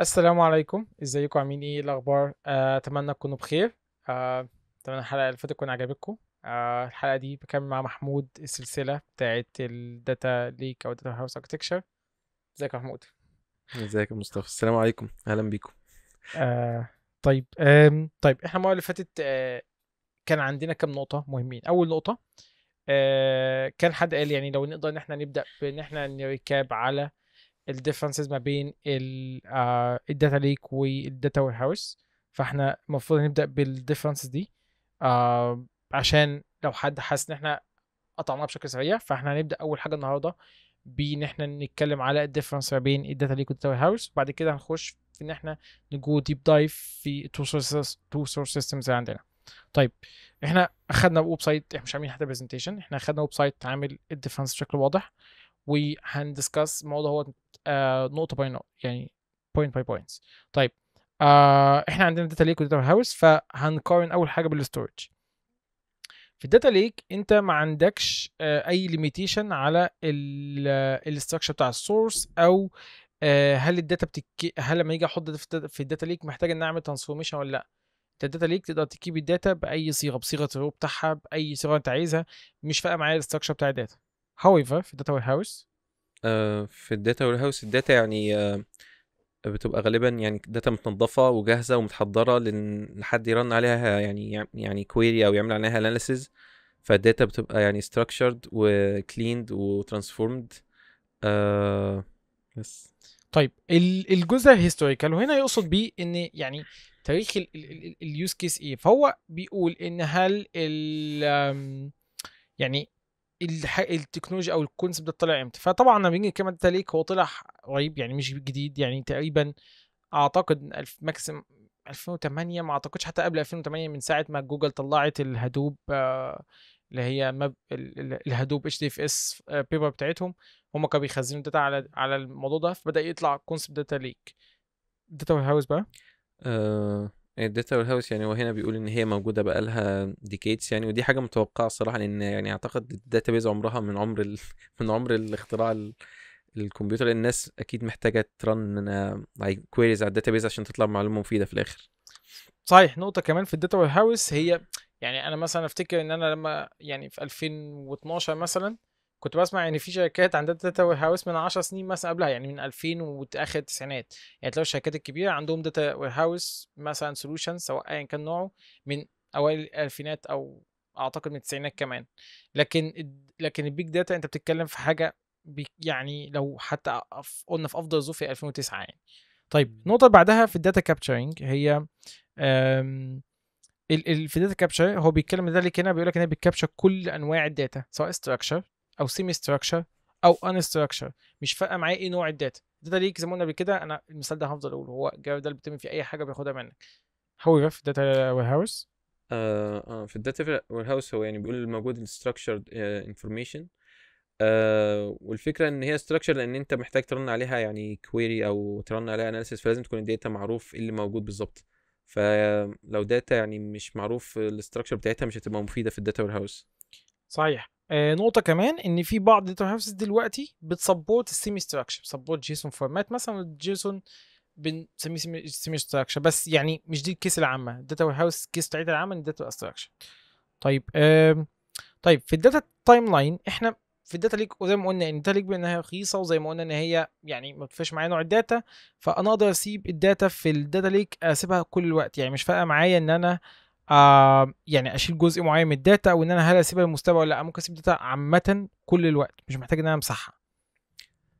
السلام عليكم ازيكم عاملين ايه, إيه الاخبار آه، اتمنى آه، تكونوا بخير آه، اتمنى آه، الحلقه اللي فاتت تكون عجبتكم آه، الحلقه دي بكمل مع محمود السلسله بتاعه الداتا ليك او داتا هاوس اركتكشر ازيك يا محمود ازيك يا مصطفى السلام عليكم اهلا بيكم آه، طيب طيب احنا المره اللي فاتت كان عندنا كام نقطه مهمين اول نقطه كان حد قال يعني لو نقدر ان احنا نبدا بان احنا نركاب على الديفرنسز ما بين الداتا ليك والداتا وير هاوس فاحنا المفروض نبدا بالديفرنسز دي uh, عشان لو حد حاسس ان احنا قطعناها بشكل سريع فاحنا هنبدا اول حاجه النهارده بان احنا نتكلم على الديفرنس ما بين الداتا ليك والداتا وير هاوس وبعد كده هنخش في ان احنا نجو ديب دايف في تو سورسز تو سورس سيستمز اللي عندنا طيب احنا اخدنا ويب سايت احنا مش عاملين حتى برزنتيشن احنا اخدنا ويب سايت عامل الديفرنس بشكل واضح وهندسكس الموضوع هو آه، نقطه باي نقطه يعني بوينت باي بوينت طيب آه احنا عندنا داتا ليك وداتا هاوس فهنقارن اول حاجه بالستورج في الداتا ليك انت ما عندكش آه اي ليميتيشن على الاستراكشر آه، بتاع السورس او آه هل الداتا بتك هل لما يجي احط في الداتا ليك محتاج ان اعمل ترانسفورميشن ولا لا انت الداتا ليك تقدر تكيب الداتا باي صيغه بصيغه الرو بتاعها باي صيغه انت عايزها مش فارقه معايا الاستراكشر بتاع الداتا however في الداتا وير هاوس في الداتا وير هاوس الداتا يعني آه، بتبقى غالبا يعني داتا متنظفه وجاهزه ومتحضره لحد يرن عليها يعني يعني كويري او يعمل عليها اناليسز فالداتا بتبقى يعني structured وكليند وترانسفورمد آه بس طيب الجزء الهيستوريكال وهنا يقصد بيه ان يعني تاريخ اليوز كيس ايه فهو بيقول ان هل ال يعني التكنولوجيا او الكونسبت ده طلع امتى فطبعا لما بيجي كمان ليك هو طلع قريب يعني مش جديد يعني تقريبا اعتقد الف ماكسيم 2008 ما اعتقدش حتى قبل 2008 من ساعه ما جوجل طلعت الهدوب آه، اللي هي مب... الهدوب اتش دي اف اس بيبر بتاعتهم هم كانوا بيخزنوا داتا على على الموضوع ده فبدا يطلع كونسبت داتا ليك داتا هاوس بقى آه، الداتا وير هاوس يعني وهنا بيقول ان هي موجوده بقى لها ديكيتس يعني ودي حاجه متوقعه الصراحه لان يعني اعتقد الداتا بيز عمرها من عمر ال... من عمر الاختراع ال... الكمبيوتر الناس اكيد محتاجه ترن كويريز آه، على الداتا بيز عشان تطلع معلومه مفيده في الاخر صحيح نقطه كمان في الداتا وير هاوس هي يعني انا مثلا افتكر ان انا لما يعني في 2012 مثلا كنت بسمع ان في شركات عندها داتا وير هاوس من 10 سنين مثلا قبلها يعني من 2000 واخر التسعينات يعني تلاقي الشركات الكبيره عندهم داتا وير هاوس مثلا سولوشن سواء ايا كان نوعه من اوائل الالفينات او اعتقد من التسعينات كمان لكن لكن البيج داتا انت بتتكلم في حاجه يعني لو حتى قلنا في افضل ظروف 2009 يعني طيب النقطه بعدها في الداتا كابتشرنج هي في الداتا كابتشر هو بيتكلم ذلك هنا بيقول لك ان هي بتكابتشر كل انواع الداتا سواء ستراكشر او سيمي ستراكشر او ان ستراكشر مش فارقه معايا ايه نوع الداتا الداتا ليك زي ما قلنا قبل كده انا المثال ده هفضل اقوله هو الجرافيك ده اللي بيتم فيه اي حاجه بياخدها منك هو في الداتا وير هاوس آه, اه في الداتا وير هاوس هو يعني بيقول الموجود الستراكشر انفورميشن آه،, آه والفكره ان هي ستراكشر لان انت محتاج ترن عليها يعني كويري او ترن عليها اناليسيس فلازم تكون الداتا معروف ايه اللي موجود بالظبط فلو داتا يعني مش معروف الاستراكشر بتاعتها مش هتبقى مفيده في الداتا وير هاوس صحيح آه نقطه كمان ان في بعض داتا warehouses دلوقتي بتسبورت السيمي Structure بتسبورت جيسون فورمات مثلا JSON بنسميه سيمي Structure بس يعني مش دي الكيس العامه الداتا وير هاوس كيس بتاعتها العامه ان Data Structure طيب آه طيب في الداتا تايم لاين احنا في الداتا ليك وزي ما قلنا ان الداتا ليك بانها رخيصه وزي ما قلنا ان هي يعني ما بتفرقش معايا نوع الداتا فانا اقدر اسيب الداتا في الداتا ليك اسيبها كل الوقت يعني مش فارقه معايا ان انا آه يعني اشيل جزء معين من الداتا وان انا هل اسيبها للمستقبل ولا لا ممكن اسيب داتا عامه كل الوقت مش محتاج ان انا امسحها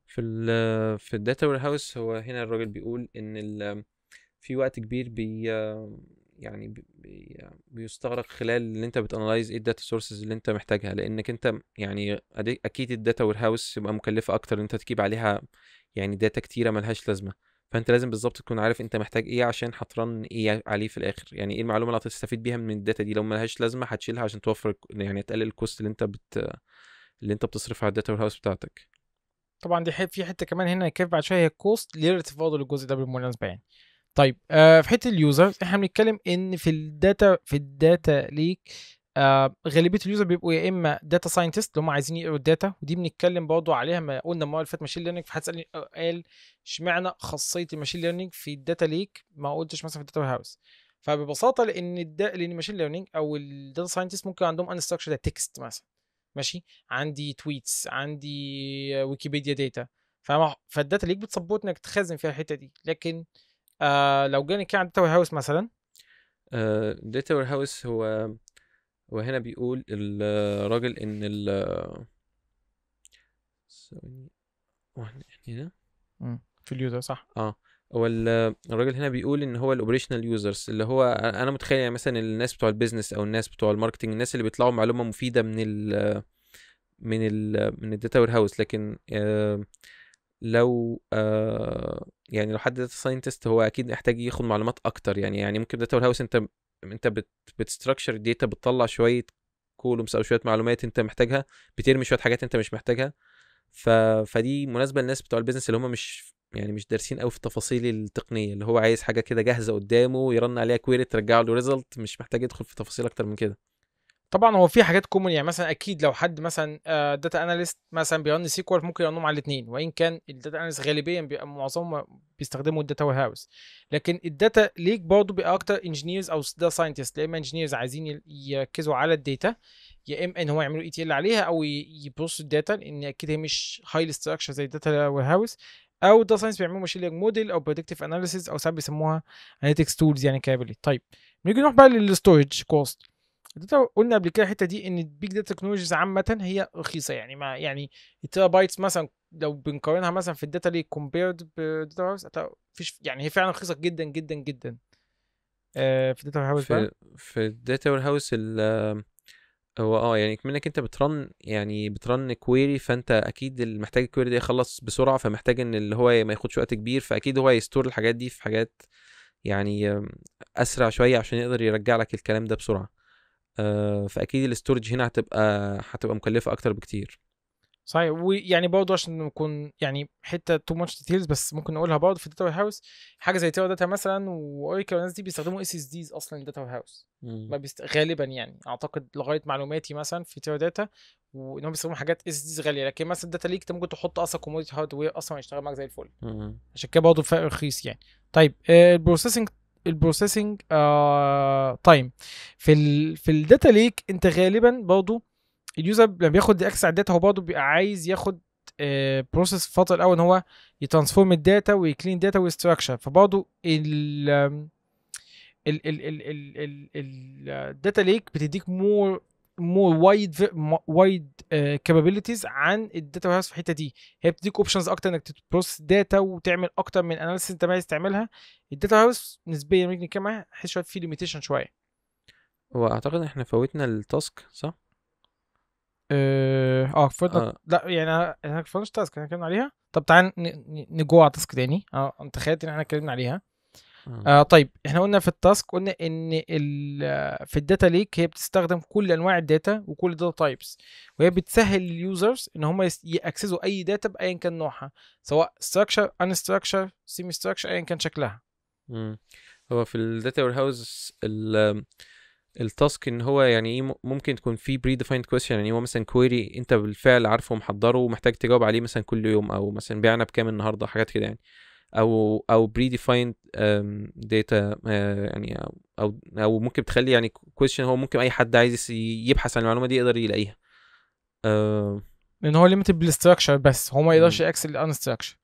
في ال في الداتا وير هاوس هو هنا الراجل بيقول ان في وقت كبير بي يعني بي بيستغرق خلال ان انت بتانلايز ايه الداتا سورسز اللي انت محتاجها لانك انت يعني اكيد الداتا وير هاوس يبقى مكلفه اكتر ان انت تجيب عليها يعني داتا كتيره ملهاش لازمه فانت لازم بالظبط تكون عارف انت محتاج ايه عشان هترن ايه عليه في الاخر يعني ايه المعلومه اللي هتستفيد بيها من الداتا دي لو ما لهاش لازمه هتشيلها عشان توفر يعني تقلل الكوست اللي انت بت اللي انت بتصرفها على الداتا هاوس بتاعتك طبعا دي في حته كمان هنا كيف بعد شويه هي الكوست ريليتيف برضه للجزء ده بالمناسبه يعني طيب آه في حته اليوزرز احنا بنتكلم ان في الداتا في الداتا ليك آه، غالبيه اليوزر بيبقوا يا اما داتا ساينتست اللي هم عايزين يقروا الداتا ودي بنتكلم برضه عليها ما قلنا المره اللي فاتت ماشين ليرننج فحد سالني قال اشمعنى خاصيه الماشين ليرننج في الداتا ليك ما قلتش مثلا في الداتا هاوس فببساطه لان الدا... لان الماشين ليرننج او الداتا ساينتست ممكن عندهم ان ستراكشر تكست مثلا ماشي عندي تويتس عندي ويكيبيديا داتا فما... فالداتا ليك بتسبورت انك تخزن فيها الحته دي لكن آه لو جاني كان عند داتا هاوس مثلا داتا وير هاوس هو وهنا بيقول الراجل ان ال هنا إيه في اليوزر صح اه هو الراجل هنا بيقول ان هو الاوبريشنال يوزرز اللي هو انا متخيل يعني مثلا الناس بتوع البيزنس او الناس بتوع الماركتنج الناس اللي بيطلعوا معلومه مفيده من الـ من الـ من الداتا وير هاوس لكن آه، لو آه، يعني لو حد داتا ساينتست هو اكيد محتاج ياخد معلومات اكتر يعني يعني ممكن داتا وير هاوس انت انت بت بتستراكشر الداتا بتطلع شويه كولومز او شويه معلومات انت محتاجها بترمي شويه حاجات انت مش محتاجها ف... فدي مناسبه للناس بتوع البيزنس اللي هم مش يعني مش دارسين قوي في التفاصيل التقنيه اللي هو عايز حاجه كده جاهزه قدامه يرن عليها كويري ترجع له ريزلت مش محتاج يدخل في تفاصيل اكتر من كده طبعا هو في حاجات كومن يعني مثلا اكيد لو حد مثلا داتا آه، اناليست مثلا بيرن سيكوال ممكن يرنهم على الاثنين وان كان الداتا اناليست غالبيا بيبقى معظمهم بيستخدموا الداتا وير هاوس لكن الداتا ليك برضه بيبقى اكتر انجينيرز او داتا ساينتست يا اما انجينيرز عايزين يركزوا على الداتا يا اما ان هو يعملوا اي تي ال عليها او يبصوا الداتا لان اكيد هي مش هايلي ستراكشر زي الداتا وير هاوس او داتا ساينس بيعملوا ماشين ليرنينج موديل او بريدكتيف اناليسيز او ساعات بيسموها اناليتكس تولز يعني كابلي طيب نيجي نروح بقى للستورج كوست قلنا قبل كده الحته دي ان البيج داتا تكنولوجيز عامه هي رخيصه يعني ما يعني التيرا بايتس مثلا لو بنقارنها مثلا في الداتا لي كومبيرد بداتا هاوس فيش يعني هي فعلا رخيصه جدا جدا جدا آه في الداتا هاوس في, في الداتا هاوس هو اه يعني منك انت بترن يعني بترن كويري فانت اكيد اللي محتاج الكويري ده يخلص بسرعه فمحتاج ان اللي هو ما ياخدش وقت كبير فاكيد هو يستور الحاجات دي في حاجات يعني اسرع شويه عشان يقدر يرجع لك الكلام ده بسرعه آه، فاكيد الاستورج هنا هتبقى هتبقى مكلفه اكتر بكتير صحيح ويعني برضه عشان نكون يعني حته تو ماتش ديتيلز بس ممكن نقولها برضه في الداتا وير هاوس حاجه زي تيرا داتا مثلا واوريكا والناس دي بيستخدموا اس اس ديز اصلا الداتا وير هاوس ما بيست... غالبا يعني اعتقد لغايه معلوماتي مثلا في تيرا داتا وان هم بيستخدموا حاجات اس اس ديز غاليه لكن مثلا الداتا ليك انت ممكن تحط اصلا كوموديتي هاردوير اصلا هيشتغل معاك زي الفل عشان كده برضه فرق رخيص يعني طيب البروسيسنج آه، البروسيسنج آه، تايم في ال في الداتا ليك انت غالبا برضه اليوزر لما بياخد اكس على الداتا هو برضه بيبقى عايز ياخد بروسيس آه، الفتره الاول ان هو يترانسفورم الداتا ويكلين داتا ويستراكشر فبرضه ال الداتا ليك بتديك مور مو وايد وايد كابابيلتيز عن الداتا وير في الحته دي هي بتديك اوبشنز اكتر انك تبروس داتا وتعمل اكتر من اناليسيس انت عايز تعملها الداتا وير هاوس نسبيا ممكن كمان احس شويه في ليميتيشن شويه واعتقد احنا فوتنا التاسك صح؟ اه, آه فوتنا آه. لا يعني احنا فوتناش التاسك احنا اتكلمنا عليها طب تعال نجوع على تاسك تاني اه انت خيال ان احنا اتكلمنا عليها آه طيب احنا قلنا في التاسك قلنا ان في الداتا ليك هي بتستخدم كل انواع الداتا وكل الداتا تايبس وهي بتسهل لليوزرز ان هم ياكسسوا اي داتا بايا كان نوعها سواء ستراكشر ان ستراكشر سيمي ستراكشر ايا كان شكلها مم. هو في الداتا وير هاوس التاسك ان هو يعني ايه ممكن تكون في بري ديفايند كويشن يعني هو مثلا كويري انت بالفعل عارفه ومحضره ومحتاج تجاوب عليه مثلا كل يوم او مثلا بيعنا بكام النهارده حاجات كده يعني او او بري ديفايند داتا يعني او او ممكن تخلي يعني كويشن هو ممكن اي حد عايز يبحث عن المعلومه دي يقدر يلاقيها آه. لان هو ليميتد بالستراكشر بس هو ما يقدرش ياكسس الانستراكشر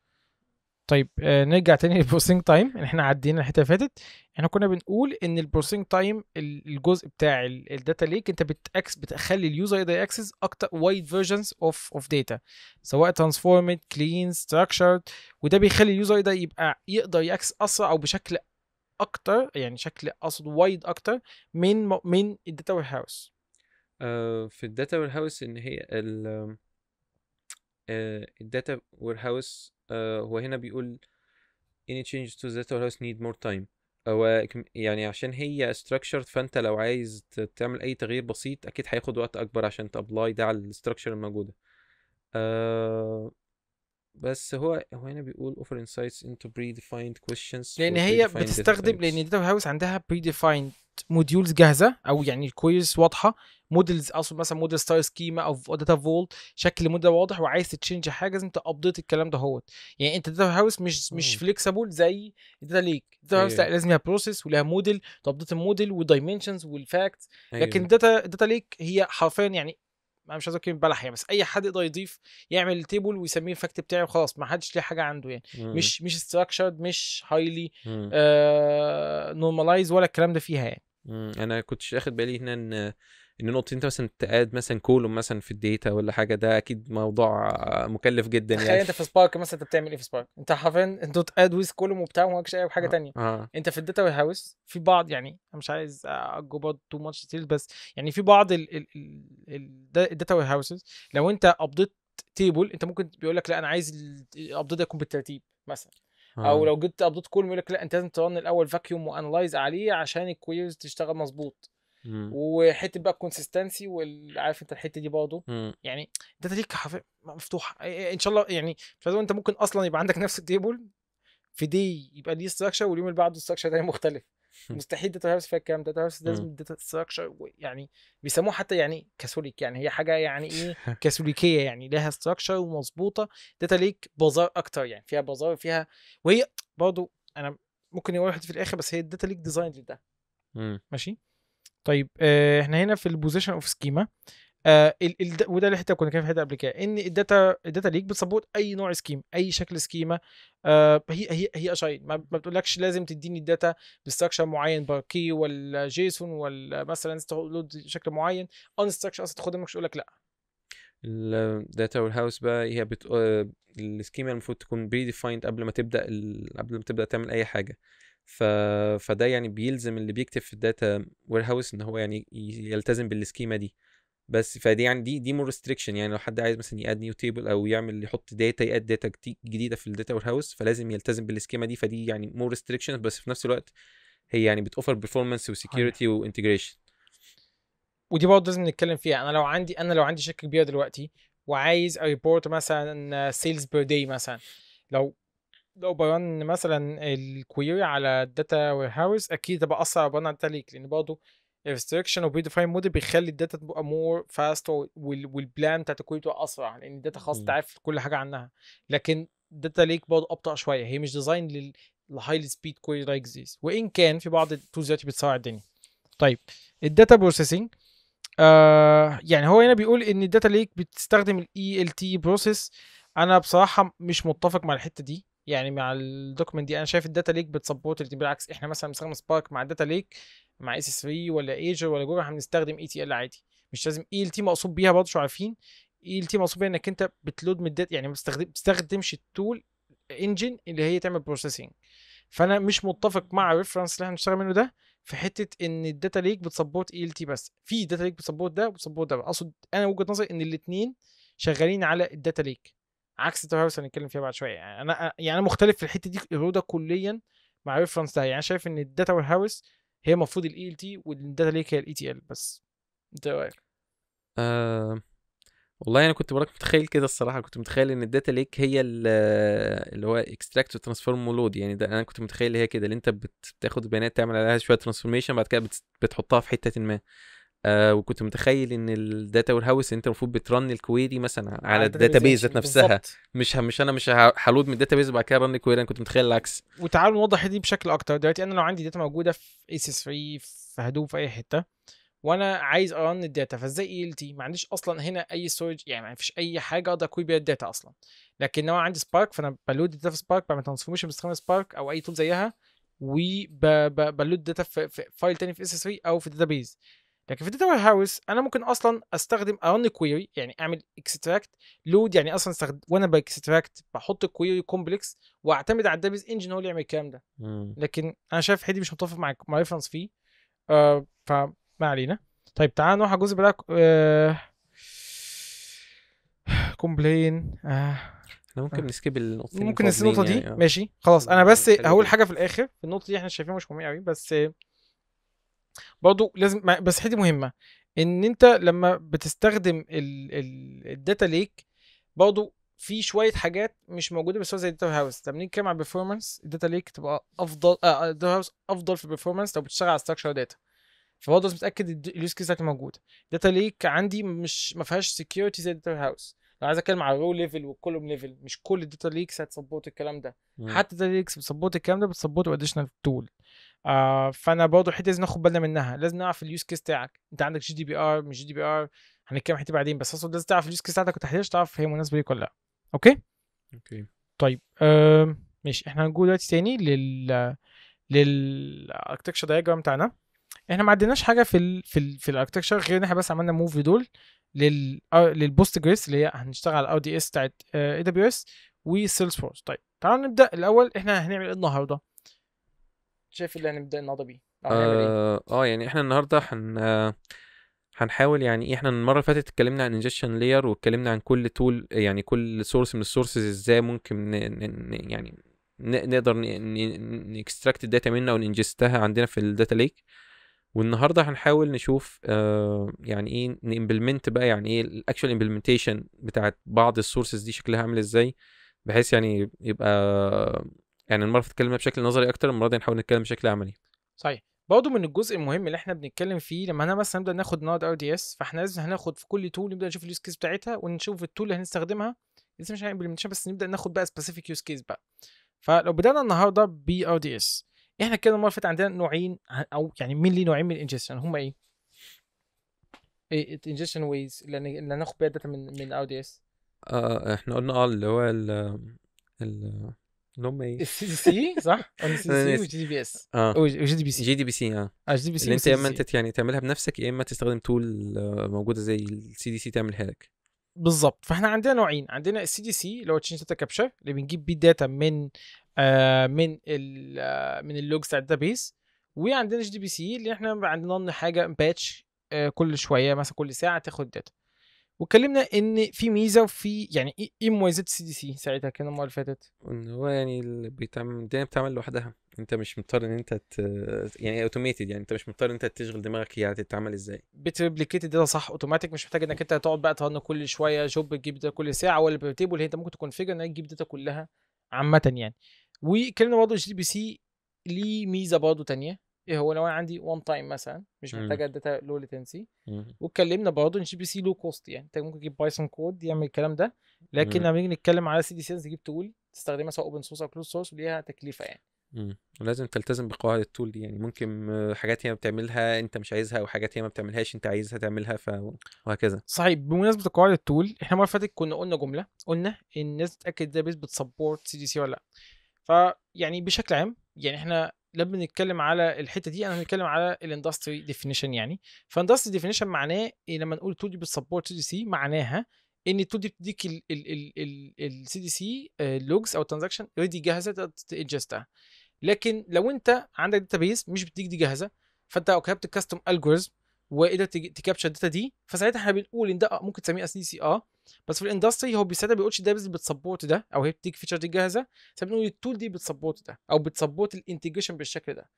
طيب آه نرجع تاني للبروسينج تايم احنا عدينا الحته اللي فاتت احنا كنا بنقول ان البروسينج تايم الجزء بتاع الداتا ليك انت بتاكس بتخلي اليوزر يقدر ياكسس اكتر وايد فيرجنز اوف اوف داتا سواء ترانسفورمد كلين ستراكشرد وده بيخلي اليوزر يقدر يبقى يقدر ياكس اسرع او بشكل اكتر يعني شكل اقصد وايد اكتر من من الداتا وير هاوس في الداتا وير هاوس ان هي الداتا وير هاوس آه، هو هنا بيقول any changes to the data need more time هو يعني عشان هي structured فانت لو عايز تعمل اي تغيير بسيط اكيد هياخد وقت اكبر عشان تابلاي ده على الستراكشر الموجوده أه بس هو هو هنا بيقول offer insights into predefined questions لان هي بتستخدم لان داتا هاوس عندها predefined modules جاهزه او يعني كويرز واضحه مودلز اقصد مثلا مودل ستار سكيما او داتا فولت شكل مودل واضح وعايز تشينج حاجه لازم تابديت الكلام ده هوت يعني انت داتا هاوس مش مش فليكسبل زي داتا ليك داتا هاوس لا أيوة. لازم ليها بروسيس ولها مودل تابديت المودل والدايمنشنز والفاكتس لكن داتا داتا ليك هي حرفيا يعني انا مش عايز اكلم بلح يعني بس اي حد يقدر يضيف يعمل تيبل ويسميه الفاكت بتاعي وخلاص ما حدش ليه حاجه عنده يعني مم. مش مش ستراكشرد مش هايلي آه نورمالايز ولا الكلام ده فيها يعني مم. انا كنتش اخد بالي هنا ان ان نقطه انت مثلا تقاد مثلا كولوم مثلا في الديتا ولا حاجه ده اكيد موضوع مكلف جدا يعني تخيل انت في سبارك مثلا انت بتعمل ايه في سبارك؟ انت حرفيا انت تقاد ويز كولوم وبتاع وما اي حاجه ثانيه آه. آه. انت في الداتا وير هاوس في بعض يعني انا مش عايز اجو برضه تو ماتش ديتيلز بس يعني في بعض الداتا وير هاوسز لو انت ابديت تيبل انت ممكن بيقول لك لا انا عايز الابديت يكون بالترتيب مثلا آه. او لو جبت ابديت كولوم يقول لك لا انت لازم ترن الاول فاكيوم وانلايز عليه عشان الكويرز تشتغل مظبوط وحته بقى الكونسستنسي وعارف انت الحته دي برضه يعني الداتا ليك مفتوحه ان شاء الله يعني انت ممكن اصلا يبقى عندك نفس التيبل في دي يبقى دي ستراكشر واليوم اللي بعده ستراكشر ثاني مختلف مستحيل داتا هاوس فيها الكلام داتا هاوس لازم داتا ستراكشر يعني بيسموه حتى يعني كاثوليك يعني هي حاجه يعني ايه كاثوليكيه يعني لها ستراكشر ومظبوطه داتا ليك بازار اكتر يعني فيها بازار فيها وهي برضه انا ممكن يقول واحد في الاخر بس هي الداتا ليك ديزاين لده ماشي طيب آه، احنا هنا في البوزيشن اوف سكيما ال ال وده اللي احنا كنا كده في حته قبل كده ان الداتا الداتا ليك بتسبورت اي نوع سكيم اي شكل سكيما آه، هي هي هي اشايد ما, بتقولكش لازم تديني الداتا بستراكشر معين باركي ولا جيسون ولا مثلا تاخد شكل معين ان ستراكشر اصلا تاخدها مش يقول لا الداتا والهاوس بقى هي بت... آه، السكيما المفروض تكون بري ديفايند قبل ما تبدا ال... قبل ما تبدا تعمل اي حاجه ف... فده يعني بيلزم اللي بيكتب في الداتا وير هاوس ان هو يعني يلتزم بالسكيما دي بس فدي يعني دي دي مور ريستريكشن يعني لو حد عايز مثلا ياد نيو تيبل او يعمل يحط داتا ياد داتا جديده في الداتا وير هاوس فلازم يلتزم بالسكيما دي فدي يعني مور ريستريكشن بس في نفس الوقت هي يعني بتوفر بيرفورمانس وسكيورتي وانتجريشن ودي برضه لازم نتكلم فيها انا لو عندي انا لو عندي شركه كبيره دلوقتي وعايز اريبورت مثلا سيلز بير داي مثلا لو لو برن مثلا الكويري على الداتا وير هاوس اكيد هبقى اسرع برن على الداتا ليك لان برضه الريستريكشن وبري ديفاين مود بيخلي الداتا تبقى مور فاست والبلان بتاعت الكويري تبقى اسرع لان الداتا خلاص انت عارف كل حاجه عنها لكن الداتا ليك برضه ابطا شويه هي مش ديزاين للهايلي سبيد كويري لايك ذيس وان كان في بعض التولز دلوقتي بتسرع الدنيا طيب الداتا بروسيسنج آه يعني هو هنا بيقول ان الداتا ليك بتستخدم الاي ال تي e بروسيس انا بصراحه مش متفق مع الحته دي يعني مع الدوكمنت دي انا شايف الداتا ليك بتسبورت بالعكس احنا مثلا بنستخدم سبارك مع الداتا ليك مع اس اس 3 ولا ايجر ولا جوجل احنا بنستخدم اي تي ال عادي مش لازم اي ال تي مقصود بيها برضه عارفين اي ال تي مقصود بيها انك انت بتلود من الداتا يعني ما بتستخدمش التول انجن اللي هي تعمل بروسيسنج فانا مش متفق مع الريفرنس اللي احنا بنشتغل منه ده في حته ان الداتا ليك بتسبورت اي ال تي بس في داتا ليك بتسبورت ده وبتسبورت ده اقصد انا وجهه نظري ان الاثنين شغالين على الداتا ليك عكس توب هاوس هنتكلم فيها بعد شويه يعني انا يعني انا مختلف في الحته دي الروضه كليا مع ريفرنس ده يعني شايف ان الداتا وير هاوس هي المفروض الاي ال تي e والداتا ليك هي الاي تي ال e بس انت إيه رايك؟ آه والله انا كنت برك متخيل كده الصراحه كنت متخيل ان الداتا ليك هي اللي هو اكستراكت وترانسفورم ولود يعني ده انا كنت متخيل هي كده اللي انت بتاخد البيانات تعمل عليها شويه ترانسفورميشن بعد كده بتحطها في حته ما آه وكنت متخيل ان الداتا وير هاوس انت المفروض بترن الكويري مثلا على الداتا بيز ذات نفسها مش مش انا مش هلود من الداتا بيز وبعد كده رن الكويري انا كنت متخيل العكس وتعالوا نوضح دي بشكل اكتر دلوقتي انا لو عندي داتا موجوده في اس 3 في هدوب في اي حته وانا عايز ارن الداتا فازاي اي ال تي ما عنديش اصلا هنا اي ستورج يعني ما فيش اي حاجه اقدر اكوي بيها الداتا اصلا لكن لو عندي سبارك فانا بلود الداتا في سبارك بعمل ترانسفورميشن باستخدام سبارك او اي تول زيها وبلود داتا في فايل تاني في اس 3 او في داتا بيز لكن في داتا هاوس انا ممكن اصلا استخدم ارن كويري يعني اعمل اكستراكت لود يعني اصلا استخدم وانا باكستراكت بحط الكويري كومبلكس واعتمد على الداتابيز انجن هو اللي يعمل الكلام ده لكن انا شايف حدي مش متفق مع مع ريفرنس فيه آه فما علينا طيب تعال نروح على الجزء بتاع آه كومبلين آه احنا ممكن آه. نسكيب دي ممكن نسكيب النقطه دي يعني آه. ماشي خلاص انا بس هقول حاجه في الاخر النقطه دي احنا شايفينها مش مهمه قوي بس برضه لازم بس حته مهمه ان انت لما بتستخدم الداتا ليك برضه في شويه حاجات مش موجوده بس هو زي الداتا هاوس لما نتكلم على البرفورمانس الداتا ليك تبقى افضل آه, آه، الداتا هاوس افضل في البرفورمانس لو بتشتغل على ستراكشر داتا فبرضه لازم تتاكد اليوز كيس بتاعتي موجوده الداتا ليك عندي مش ما فيهاش سكيورتي زي الداتا هاوس لو عايز اتكلم على الرو ليفل والكولوم ليفل مش كل الداتا ليكس هتسبورت الكلام ده مم. حتى الداتا ليكس بتسبورت الكلام ده بتسبورت باديشنال تول آه فانا برضه حتى لازم ناخد بالنا منها لازم نعرف اليوز كيس بتاعك انت عندك جي دي بي ار مش جي دي بي ار هنتكلم حته بعدين بس اصلا لازم تعرف اليوز كيس بتاعتك وتحتاج تعرف هي مناسبه ليك ولا لا اوكي اوكي طيب آه ماشي احنا هنقول دلوقتي تاني لل للاركتكشر دايجرام بتاعنا احنا ما عدناش حاجه في الـ في الـ في الاركتكشر غير ان احنا بس عملنا موف دول لل آه، للبوست جريس اللي هي هنشتغل على ار دي اس بتاعت اي دبليو اس وسيلز فورس طيب تعالوا نبدا الاول احنا هنعمل ايه النهارده شايف اللي هنبدا النهارده بيه إيه؟ آه, اه يعني احنا النهارده هن هنحاول يعني احنا المره اللي فاتت اتكلمنا عن انجكشن لاير واتكلمنا عن كل تول يعني كل سورس من السورسز ازاي ممكن ن... ن... يعني نقدر نكستراكت الداتا منها وننجستها عندنا في الداتا ليك والنهارده هنحاول نشوف آه يعني ايه نمبلمنت بقى يعني ايه الاكشوال امبلمنتيشن بتاعت بعض السورسز دي شكلها عامل ازاي بحيث يعني يبقى يعني المره بتتكلم بشكل نظري اكتر المره دي هنحاول نتكلم بشكل عملي صحيح برضه من الجزء المهم اللي احنا بنتكلم فيه لما انا مثلا نبدا ناخد نود ار دي اس فاحنا لازم هناخد في كل تول نبدا نشوف اليوز كيس بتاعتها ونشوف التول اللي هنستخدمها لسه مش هنعمل بس نبدا ناخد بقى سبيسيفيك يوز كيس بقى فلو بدانا النهارده بي ار دي اس احنا كده المره اللي عندنا نوعين او يعني مين ليه نوعين من الانجستشن هما ايه؟ ايه انجستشن ويز اللي هناخد بيها داتا من من ار دي اس اه احنا قلنا اه اللي هو ال ال اللي هم ايه السي دي سي صح؟ سي دي سي وجي دي بي اس اه وجي دي بي سي جي دي بي سي اه جي دي بي سي اللي انت يا اما انت يعني تعملها بنفسك يا اما تستخدم تول آه، موجوده زي السي دي سي تعملها لك بالظبط فاحنا عندنا نوعين عندنا السي دي سي اللي هو تشينج داتا كابشر اللي بنجيب بيه داتا من آه من ال آه من اللوجز بتاع الداتابيس وعندنا جي دي بي سي اللي احنا عندنا حاجه باتش آه كل شويه مثلا كل ساعه تاخد داتا واتكلمنا ان في ميزه وفي يعني ايه, إيه مميزات السي دي سي ساعتها كان المره اللي فاتت؟ ان هو يعني اللي بيتعمل الدنيا بتعمل لوحدها انت مش مضطر ان انت ت... يعني اوتوميتد يعني انت مش مضطر ان انت تشغل دماغك هي هتتعمل ازاي بتريبليكيت الداتا صح اوتوماتيك مش محتاج انك انت تقعد بقى تهن كل شويه جوب تجيب داتا كل ساعه ولا بتيبل هي انت ممكن تكون فيجر انك تجيب داتا كلها عامه يعني واتكلمنا برضه جي بي سي ليه ميزه برضه ثانيه ايه هو لو انا عندي وان تايم مثلا مش محتاج الداتا لو ليتنسي واتكلمنا برضه ان جي بي سي لو كوست يعني انت ممكن تجيب بايثون كود يعمل الكلام ده لكن لما نيجي نتكلم على سي دي سي تجيب تول تستخدمها سواء اوبن سورس او كلوز سورس وليها تكلفه يعني امم ولازم تلتزم بقواعد التول دي يعني ممكن حاجات هي ما بتعملها انت مش عايزها وحاجات هي ما بتعملهاش انت عايزها تعملها ف وهكذا صحيح بمناسبه قواعد التول احنا المره اللي فاتت كنا قلنا جمله قلنا ان الناس تتاكد الداتا بيس بتسبورت سي دي سي ولا لا فيعني بشكل عام يعني احنا لما نتكلم على الحته دي انا هنتكلم على الاندستري ديفينيشن يعني فاندستري ديفينيشن معناه ايه لما نقول 2 دي بتسبورت 2 دي سي معناها ان 2 دي بتديك السي دي سي لوجز او ترانزاكشن ريدي جاهزه تنجستها لكن لو انت عندك داتا مش بتديك دي جاهزه فانت لو كتبت الجوريزم وقدرت تكابتشر الداتا دي فساعتها احنا بنقول ان ده آه، ممكن تسميه اس دي سي اه بس في الاندستري هو ساعتها بيقولش ده بس بتسبورت ده او هي بتديك فيتشر دي جاهزه فبنقول التول دي بتسبورت ده او بتسبورت الانتجريشن بالشكل ده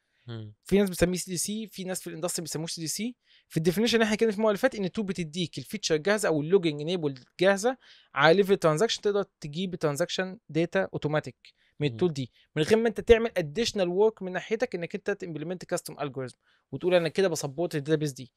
في ناس بتسميه سي دي سي في ناس في الاندستري بيسموه سي دي سي في الديفينيشن اللي احنا اتكلمنا في المره اللي فاتت ان التول بتديك الفيتشر الجاهزه او اللوجنج انيبل جاهزه على ليفل ترانزكشن تقدر تجيب ترانزكشن داتا اوتوماتيك من التول دي من غير ما انت تعمل اديشنال ورك من ناحيتك انك انت تمبلمنت كاستم الجوريزم وتقول انا كده بسبورت الداتابيس دي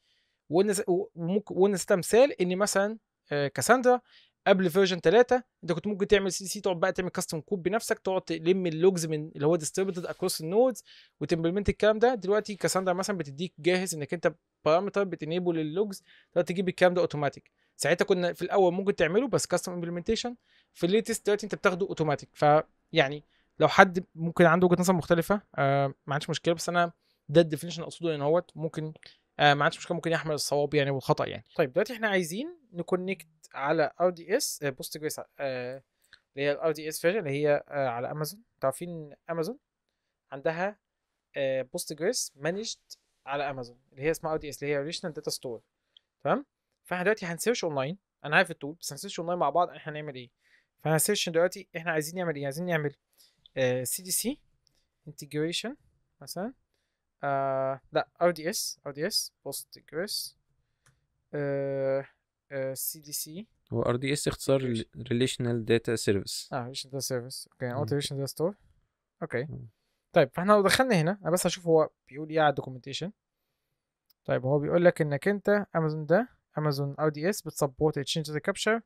وممكن ونسيت مثال ان مثلا آه، كاساندرا قبل فيرجن 3 انت كنت ممكن تعمل سي سي تقعد بقى تعمل كاستم كود بنفسك تقعد تلم اللوجز من اللي هو ديستريبيوتد اكروس النودز وتمبلمنت الكلام ده دلوقتي كاساندرا مثلا بتديك جاهز انك انت بارامتر بتنيبل اللوجز تقدر تجيب الكلام ده اوتوماتيك ساعتها كنا في الاول ممكن تعمله بس كاستم امبلمنتيشن في الليتست دلوقتي انت بتاخده اوتوماتيك ف يعني لو حد ممكن عنده وجهه نظر مختلفه آه ما عنديش مشكله بس انا ده الديفينيشن اقصده ان هوت ممكن آه ما عنديش مشكله ممكن يحمل الصواب يعني والخطا يعني طيب دلوقتي احنا عايزين نكونكت على او دي اس بوست جريس آه، اللي هي الار دي اس فيرجن اللي هي آه، على امازون عارفين امازون عندها آه، بوست جريس مانجد على امازون اللي هي اسمها او دي اس اللي هي ريليشنال داتا ستور تمام فاحنا دلوقتي هنسيرش اونلاين انا عارف التول بس هنسيرش اونلاين مع بعض احنا هنعمل ايه فهسيرش دلوقتي احنا عايزين نعمل ايه عايزين نعمل سي دي سي انتجريشن مثلا آه، لا ار دي اس ار دي اس بوست جريس سي دي سي هو ار دي اس اختصار ريليشنال داتا سيرفيس اه ريليشنال داتا سيرفيس اوكي اوتو ريليشنال داتا ستور اوكي طيب فاحنا لو دخلنا هنا انا بس هشوف هو بيقول ايه على الدوكيومنتيشن طيب هو بيقول لك انك انت امازون ده امازون ار دي اس بتسبورت اتشينج داتا كابشر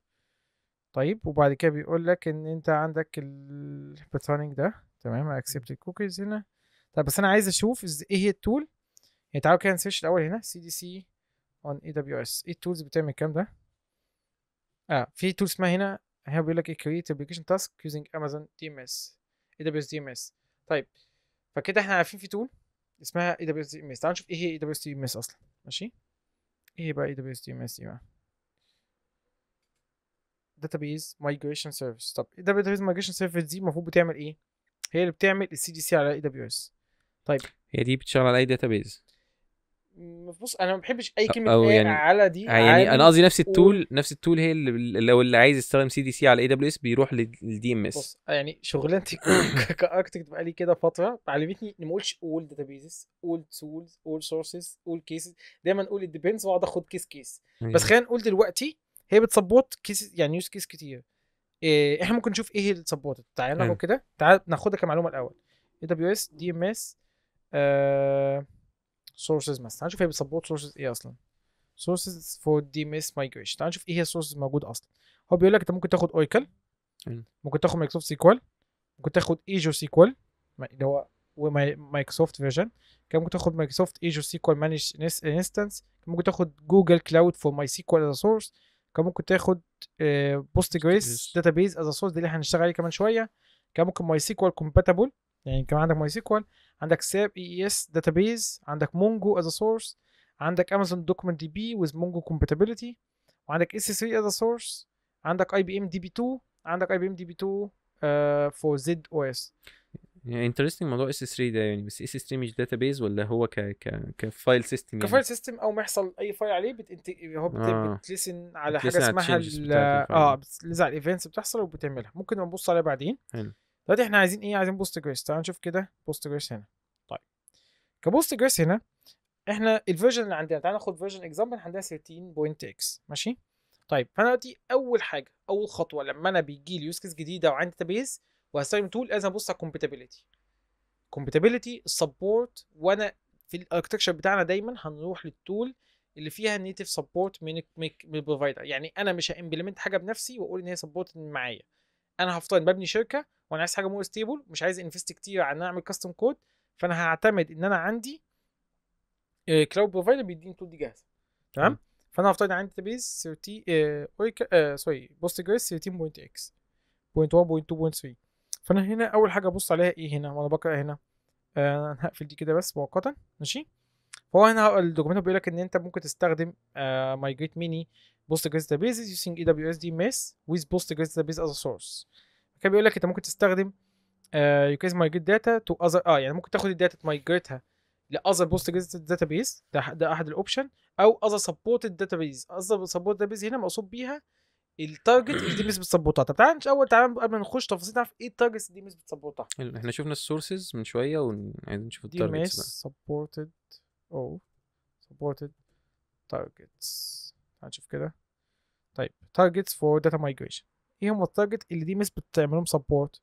طيب وبعد كده بيقول لك ان انت عندك الباترنج ده تمام اكسبت الكوكيز هنا طب بس انا عايز اشوف ايه هي التول يعني تعالوا كده نسيرش الاول هنا سي دي سي اون اي دبليو اس ايه التولز بتعمل الكلام ده اه في تول اسمها هنا هنا بيقول لك كريت ابلكيشن تاسك يوزنج امازون دي ام اس اي دبليو اس دي ام اس طيب فكده احنا عارفين في تول اسمها اي دبليو اس دي ام اس تعالوا نشوف ايه هي اي دبليو اس دي ام اس اصلا ماشي ايه بقى اي دبليو اس دي ام اس دي بقى داتابيز مايجريشن سيرفيس طب الداتابيز مايجريشن سيرفيس دي المفروض بتعمل ايه هي اللي بتعمل السي دي سي على اي دبليو اس طيب هي دي بتشتغل على اي داتابيز بص انا ما بحبش اي كلمه يعني أو آه، يعني على دي يعني انا قصدي نفس التول و... نفس التول هي اللي لو اللي عايز يستخدم سي دي سي على اي دبليو اس بيروح للدي ام اس بص آه، يعني شغلانتي كاركتكت بقالي كده فتره علمتني ان ما اقولش اول داتابيزز اول تولز اول سورسز اول كيسز دايما اقول ديبيندز واقعد اخد كيس كيس بس أيوه. خلينا نقول دلوقتي هي بتسبورت كيس يعني يوز كيس كتير إيه احنا ممكن نشوف ايه اللي سبورتد تعال ناخد كده تعال ناخدها كمعلومه الاول اي دبليو اس دي ام اس سورسز مثلا تعال نشوف هي بتسبورت سورسز ايه اصلا سورسز فور دي ام اس مايجريشن تعال نشوف ايه هي السورسز موجوده اصلا هو بيقول لك انت ممكن تاخد اوراكل ممكن تاخد مايكروسوفت سيكوال ممكن تاخد ايجو سيكوال اللي هو مايكروسوفت فيرجن ممكن تاخد مايكروسوفت ايجو سيكوال مانج انستنس ممكن تاخد جوجل كلاود فور ماي سيكوال سورس كان ممكن تاخد بوست جريس داتا بيز از سورس دي اللي هنشتغل عليه كمان شويه كان ممكن ماي سيكوال كومباتبل يعني كمان عندك ماي سيكوال عندك ساب اي اس داتا بيز عندك مونجو از سورس عندك امازون دوكمنت دي بي ويز مونجو كومباتبلتي وعندك اس 3 از سورس عندك اي بي ام دي بي 2 عندك اي بي ام دي بي 2 فور زد او اس يعني انترستنج موضوع اس 3 ده يعني بس اس 3 مش داتا بيز ولا هو ك ك كفايل سيستم يعني كفايل سيستم او ما يحصل اي فايل عليه بتنت... هو بت... آه. بتلسن على حاجه اسمها ال... اه بتلزق على الايفنتس بتحصل وبتعملها ممكن نبص عليها بعدين حلو دلوقتي احنا عايزين ايه عايزين بوست جريس تعال نشوف كده بوست جريس هنا طيب كبوست جريس هنا احنا الفيرجن اللي عندنا تعال ناخد فيرجن اكزامبل عندها 13.x ماشي طيب فانا دلوقتي اول حاجه اول خطوه لما انا بيجي لي يوز كيس جديده وعندي داتابيز وهستخدم تول لازم ابص على الكومباتيبلتي كومباتيبلتي سبورت وانا في الاركتكشر بتاعنا دايما هنروح للتول اللي فيها نيتف سبورت من البروفايدر يعني انا مش هامبلمنت حاجه بنفسي واقول ان هي سبورت معايا انا هفترض ببني شركه وانا عايز حاجه مور ستيبل مش عايز انفست كتير على ان انا اعمل كاستم كود فانا هعتمد ان انا عندي كلاود آه، بروفايدر بيديني التول دي جاهزه تمام فانا هفترض عندي داتابيز 30 اوريكا سوري بوست جريس 13.x فانا هنا اول حاجه ابص عليها ايه هنا وانا بقرا هنا آه هقفل دي كده بس مؤقتا ماشي فهو هنا الدوكيمنت بيقول لك ان انت ممكن تستخدم آه مايجريت ميني بوستجريس داتابيز using AWS DMS with Postgres database as a source كان بيقول لك انت ممكن تستخدم يو كاز مايجريت داتا تو اذر اه يعني ممكن تاخد الداتا تمايجريتها other postgres database ده ده احد الاوبشن او اذر سبورتد database اذر سبورتد database هنا مقصود بيها التارجت ايش دي نسبه سبورتها طب تعال اول تعال قبل ما نخش تفاصيل نعرف ايه التارجت دي نسبه سبورتها احنا شفنا السورسز من شويه وعايزين نشوف التارجتس بقى سبورتد او سبورتد تارجتس هنشوف كده طيب تارجتس فور داتا مايجريشن ايه هم التارجت اللي دي نسبه تعمل لهم سبورت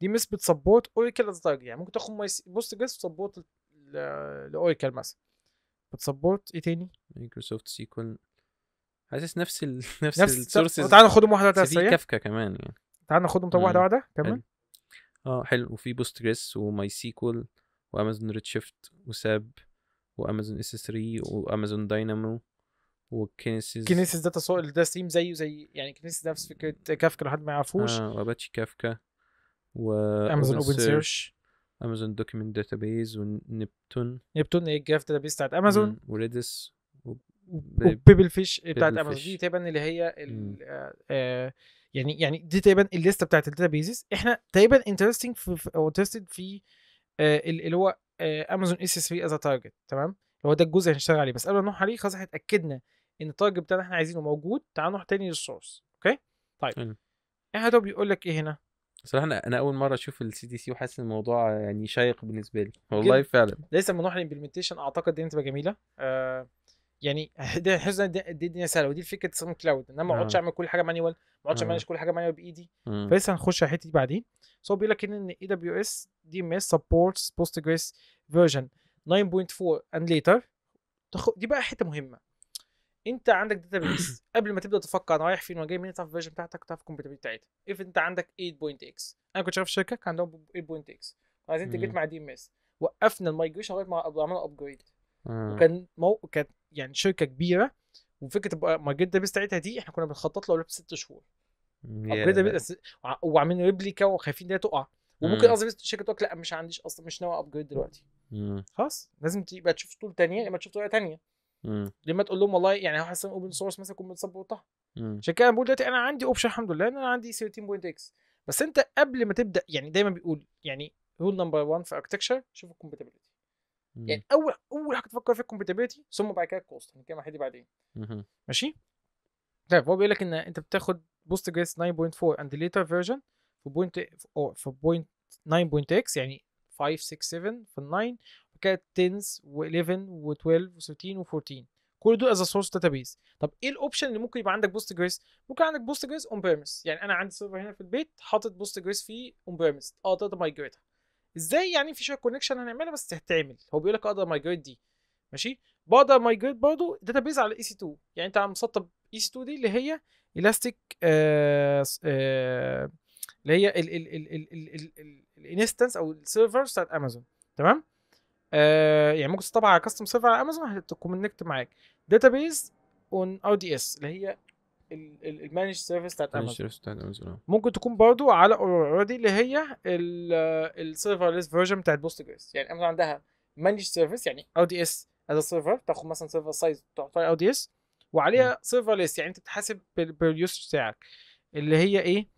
دي نسبه سبورت اوراكل از تارجت يعني ممكن تاخد بوست جريس وسبورت لاوريكل مثلا بتسبورت ايه تاني مايكروسوفت سيكول حاسس نفس ال... نفس, نفس السورسز تعال ناخدهم واحده واحده في كافكا كمان يعني تعال ناخدهم طب آه، واحده واحده كمان اه حلو وفي جريس وماي سيكول وامازون ريد شيفت وساب وامازون اس 3 وامازون داينامو وكينيسيس كينيسيس ده تصو... ده ستريم زيه زي يعني كينيسيس نفس فكره كافكا لو حد ما يعرفوش اه واباتشي كافكا و امازون اوبن سيرش امازون دوكيمنت داتابيز ونبتون نبتون ايه الجراف داتابيز بتاعت امازون وريدس وبيبل فيش بتاعت امازون دي تقريبا اللي هي إمم. آه، آه، يعني يعني دي تقريبا الليسته بتاعت الداتا بيزز احنا تقريبا انترستنج في او انترستد في آه، اللي هو امازون اس 3 از تارجت تمام هو ده الجزء اللي هنشتغل عليه بس قبل ما نروح عليه خلاص احنا اتاكدنا ان التارجت بتاعنا احنا عايزينه موجود تعال نروح تاني للسورس اوكي طيب ايه ده بيقول لك ايه هنا صراحة أنا أنا أول مرة أشوف السي دي سي وحاسس إن الموضوع يعني شيق بالنسبة لي والله جد. فعلا لسه لما نروح للإمبلمنتيشن أعتقد الدنيا تبقى جميلة آه يعني حزن دي, الدنيا سهله ودي الفكره تصميم كلاود ان انا ما اقعدش آه. اعمل كل حاجه مانيوال ما اقعدش اعمل آه. كل حاجه مانيوال بايدي فلسه هنخش على الحته دي بعدين سو بيقول لك ان اي دبليو اس دي ام اس سبورتس بوستجريس فيرجن 9.4 اند ليتر دي بقى حته مهمه انت عندك داتا بيس قبل ما تبدا تفكر انا رايح فين وانا جاي منين تعرف الفيرجن بتاعتك تعرف الكومبيتابيلتي بتاعتها اف انت عندك 8.x انا كنت شغال في شركه كان عندهم 8.x وعايزين تجيت مع دي ام اس وقفنا المايجريشن لغايه ما عملنا ابجريد آه. وكان مو... كانت يعني شركه كبيره وفكره تبقى ما الجريد بتاعتها دي احنا كنا بنخطط له قبلها ست شهور وعاملين ريبليكا وخايفين ده تقع وممكن قصدي الشركه تقول لا مش عنديش اصلا مش ناوي ابجريد دلوقتي خلاص لازم تبقى تشوف طول ثانيه لما تشوف طول ثانيه لما تقول لهم والله يعني هحسن اوبن سورس مثلا يكون متسبورتها عشان كده انا بقول دلوقتي انا عندي اوبشن الحمد لله ان انا عندي 13 اكس بس انت قبل ما تبدا يعني دايما بيقول يعني رول نمبر 1 في اركتكشر شوف الكومباتيبلتي يعني إمم. اول اول حاجه تفكر فيها الكومبيتابيلتي ثم بعد كده الكوست هنتكلم على دي بعدين ماشي طيب هو بيقول لك ان انت بتاخد بوست جريس 9.4 اند ليتر فيرجن في بوينت او في بوينت 9.x يعني 5 6 7 في ال 9 وكده 10 و11 و12 و13 و14 كل دول از سورس داتابيز طب ايه الاوبشن اللي ممكن يبقى عندك بوست جريس ممكن عندك بوست جريس اون بيرمس يعني انا عندي سيرفر هنا في البيت حاطط بوست جريس فيه اون بيرمس اقدر مايجريتها ازاي يعني في شويه كونكشن هنعملها بس هتتعمل هو بيقول لك اقدر مايجريت دي ماشي بقدر مايجريت برضه داتا بيز على اي سي 2 يعني انت مسطب اي سي 2 دي اللي هي الاستيك آه، آه، اللي هي الانستنس او السيرفر بتاعت امازون تمام آه، يعني ممكن تسطبها على كاستم سيرفر على امازون هتكونكت معاك داتا بيز اون ار دي اس اللي هي المانج سيرفيس بتاعت امازون آه. ممكن تكون برضو على اورورا دي اللي هي ليس فيرجن بتاعت بوست جريس يعني امازون عندها مانج سيرفيس يعني او دي اس از سيرفر تاخد مثلا سيرفر سايز تعطيها او دي اس وعليها ليس يعني انت بتحاسب باليوس بتاعك اللي هي ايه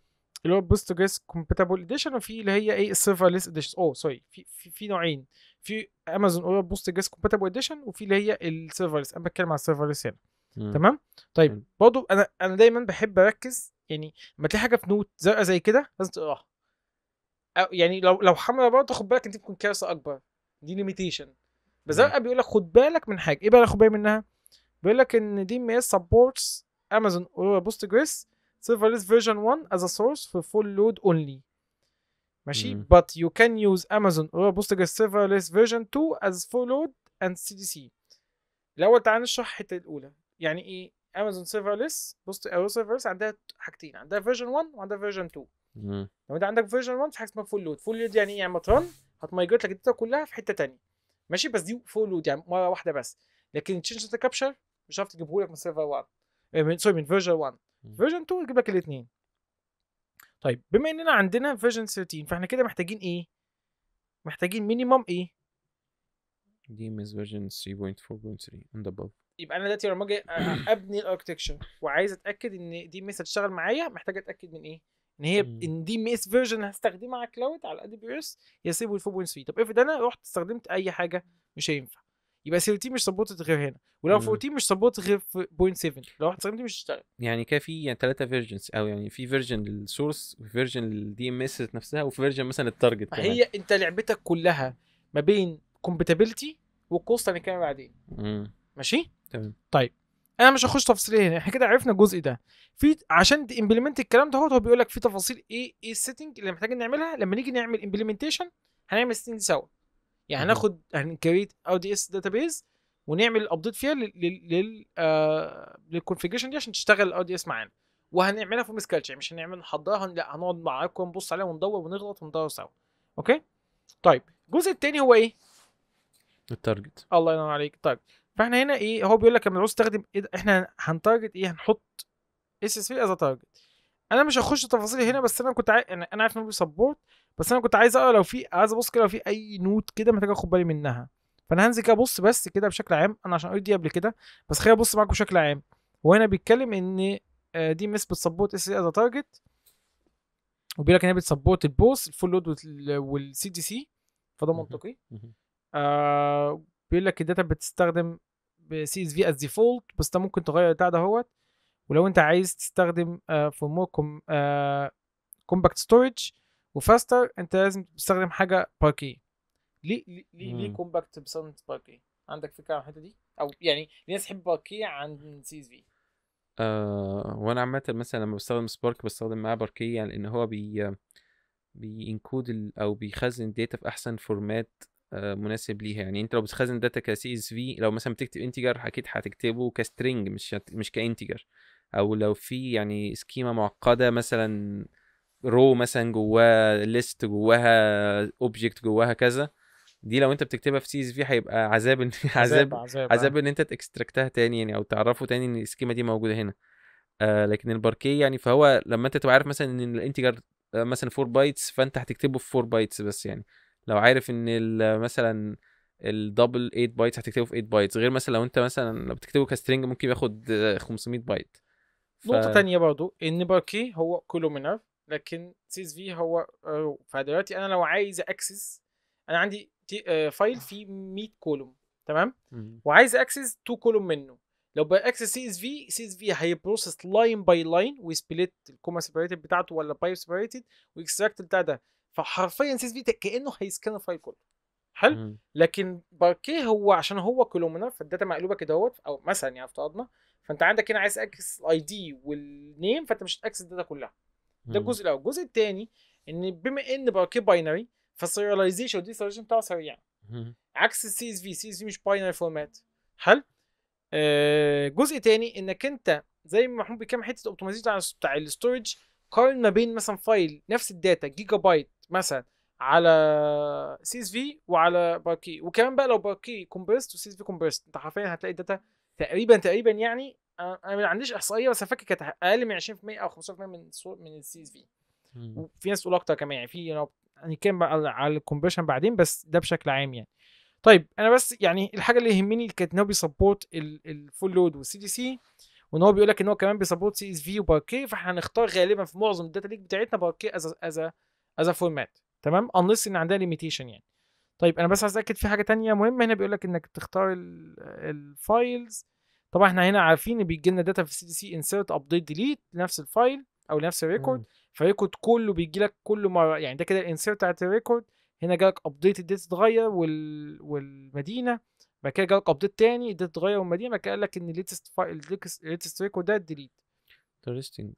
اللي هو بوست جريس كومباتبل اديشن وفي اللي هي ايه ليس اديشن او سوري في في, في نوعين في امازون اوريدي بوست جريس كومباتبل اديشن وفي اللي هي ليس انا بتكلم على ليس هنا تمام طيب برضه انا انا دايما بحب اركز يعني لما تلاقي حاجه في نوت زرقاء زي كده لازم تقراها يعني لو لو حمرا برضه خد بالك انت بتكون كارثه اكبر دي ليميتيشن بزرقاء بيقول لك خد بالك من حاجه ايه بقى خد بالك منها بيقول لك ان دي ام اس سبورتس امازون اورا بوستجريس serverless version 1 as a source for full load only ماشي mm. but you can use Amazon or Postgres serverless version 2 as full load and CDC الاول تعال نشرح الحته الاولى يعني ايه امازون سيرفرلس بص او سيرفرلس عندها حاجتين عندها فيرجن 1 وعندها فيرجن 2 لو انت عندك فيرجن 1 في حاجه اسمها فول لود فول لود يعني ايه يعني مطران هتمايجريت لك الداتا كلها في حته ثانيه ماشي بس دي فول لود يعني مره واحده بس لكن تشينج داتا كابشر مش هتعرف تجيبه لك من سيرفر 1 آه، من سوري من فيرجن 1 فيرجن 2 يجيب لك الاثنين طيب بما اننا عندنا فيرجن 13 فاحنا كده محتاجين ايه محتاجين مينيمم ايه ديمز فيرجن 3.4.3 اند ابوف يبقى انا دلوقتي لما اجي ابني الاركتكشر وعايز اتاكد ان دي ميس هتشتغل معايا محتاج اتاكد من ايه؟ ان هي ان دي ميس فيرجن هستخدمها على كلاود على ادي بي اس يا 3.4.3 طب افرض انا رحت استخدمت اي حاجه مش هينفع يبقى 13 مش سبورتد غير هنا ولو 14 مش سبورت غير في بوينت 7 لو رحت استخدمت مش هتشتغل يعني كان في يعني ثلاثه فيرجنز او يعني في فيرجن للسورس وفيرجن للدي ام اس نفسها وفي فيرجن مثلا التارجت هي انت لعبتك كلها ما بين كومباتيبلتي والقصه هنتكلم نتكلم بعدين ماشي تمام طيب انا مش هخش تفاصيل هنا احنا كده عرفنا الجزء ده في عشان امبلمنت الكلام ده هو بيقول لك في تفاصيل ايه ايه السيتنج اللي محتاجين نعملها لما نيجي نعمل امبلمنتيشن هنعمل السيتنج سوا يعني هناخد هنكريت او دي اس داتابيز ونعمل الابديت فيها لل آه للكونفيجريشن دي عشان تشتغل الاو دي اس معانا وهنعملها في مسكالتش يعني مش هنعمل نحضرها لا هنقعد معاكم نبص عليها وندور ونغلط وندور سوا اوكي طيب الجزء الثاني هو ايه التارجت الله ينور عليك طيب فاحنا هنا ايه هو بيقول لك لما العوز تستخدم إيه احنا هنتارجت ايه هنحط اس اس بي از تارجت انا مش هخش تفاصيل هنا بس انا كنت عاي... انا عارف ان هو بس انا كنت عايز اقرا لو في عايز ابص كده لو في اي نوت كده محتاج اخد بالي منها فانا هنزل كده ابص بس كده بشكل عام انا عشان قريت دي قبل كده بس خليني ابص معاكم بشكل عام وهنا بيتكلم ان آه، دي مس بتسبورت اس از تارجت وبيقول لك ان هي بتسبورت البوس الفول لود والسي دي سي فده منطقي آه، بيقول لك الداتا بتستخدم سي اس في از ديفولت بس انت ممكن تغير بتاع دهوت ولو انت عايز تستخدم في مور كومباكت ستورج وفاستر انت لازم تستخدم حاجه باركي ليه ليه ليه كومباكت بسنت باركي عندك فكره عن الحته دي او يعني ليه ناس تحب باركي عن سي اس في آه وانا عامه مثلا لما بستخدم سبارك بستخدم معاه باركي يعني ان هو بي بينكود او بيخزن الداتا في احسن فورمات آه، مناسب ليها يعني انت لو بتخزن داتا كسي اس في لو مثلا بتكتب انتجر اكيد هتكتبه كسترنج مش مش كانتجر او لو في يعني سكيما معقده مثلا رو مثلا جواها ليست جواها اوبجكت جواها كذا دي لو انت بتكتبها في سي اس في هيبقى عذاب إن... عذاب عذاب, عذاب آه. ان انت تاكستراكتها تاني يعني او تعرفه تاني ان السكيما دي موجوده هنا آه لكن الباركيه يعني فهو لما انت تبقى عارف مثلا ان الانتجر آه، مثلا 4 بايتس فانت هتكتبه في 4 بايتس بس يعني لو عارف ان مثلا الدبل 8 بايتس هتكتبه في 8 بايتس غير مثلا لو انت مثلا لو بتكتبه كسترنج ممكن ياخد 500 بايت ف... نقطه تانية برضو ان باركيه هو كولومينر لكن سيز في هو رو آه، فدلوقتي انا لو عايز اكسس انا عندي فايل آه، فيه 100 كولوم تمام وعايز اكسس 2 كولوم منه لو باكسس سي اس في سي اس في هيبروسس لاين باي لاين وسبليت الكوما سيبريتد بتاعته ولا بايب سيبريتد ويكستراكت بتاع ده فحرفيا سيس في كانه هيسكان الفايل كله حلو لكن باركيه هو عشان هو كولومنر فالداتا مقلوبه كده اهوت او مثلا يعني افترضنا فانت عندك هنا عايز اكسس الاي دي والنيم فانت مش هتاكسس الداتا كلها ده الجزء الاول الجزء الثاني ان بما ان باركيه باينري فالسيرياليزيشن والديسيرياليزيشن بتاعه سريع عكس السي اس في السي اس في مش باينري فورمات حلو آه، جزء تاني انك انت زي ما محمود بيتكلم حته اوبتمايزيشن بتاع الستورج قارن ما بين مثلا فايل نفس الداتا جيجا بايت مثلا على سي اس في وعلى باركي وكمان بقى لو باركي كومبرست وسي اس في كومبرست انت حرفيا هتلاقي الداتا تقريبا تقريبا يعني انا ما عنديش احصائيه بس فاكر كانت اقل من 20% او 15% من من السي اس في وفي ناس تقول اكتر كمان يعني في لو هنتكلم بقى على الكومبريشن بعدين بس ده بشكل عام يعني طيب انا بس يعني الحاجه اللي يهمني كانت ان هو بيسبورت الفول لود والسي دي سي وان هو بيقول لك ان هو كمان بيسبورت سي اس في وباركي فاحنا هنختار غالبا في معظم الداتا ليك بتاعتنا باركي از از از فورمات تمام انلس ان عندها ليميتيشن يعني طيب انا بس عايز اتاكد في حاجه تانية مهمه هنا بيقول لك انك تختار الفايلز طبعا احنا هنا عارفين بيجي لنا داتا في سي دي سي انسيرت ابديت ديليت لنفس الفايل او لنفس الريكورد فالريكورد كله بيجي لك كل مره يعني ده كده الانسيرت بتاعت الريكورد هنا جالك ابديت الديت اتغير وال... والمدينه بعد كده جالك ابديت تاني الديت اتغير والمدينه بعد كده قال لك ان الليتست فايل الليتست ريكورد ده ديليت انترستنج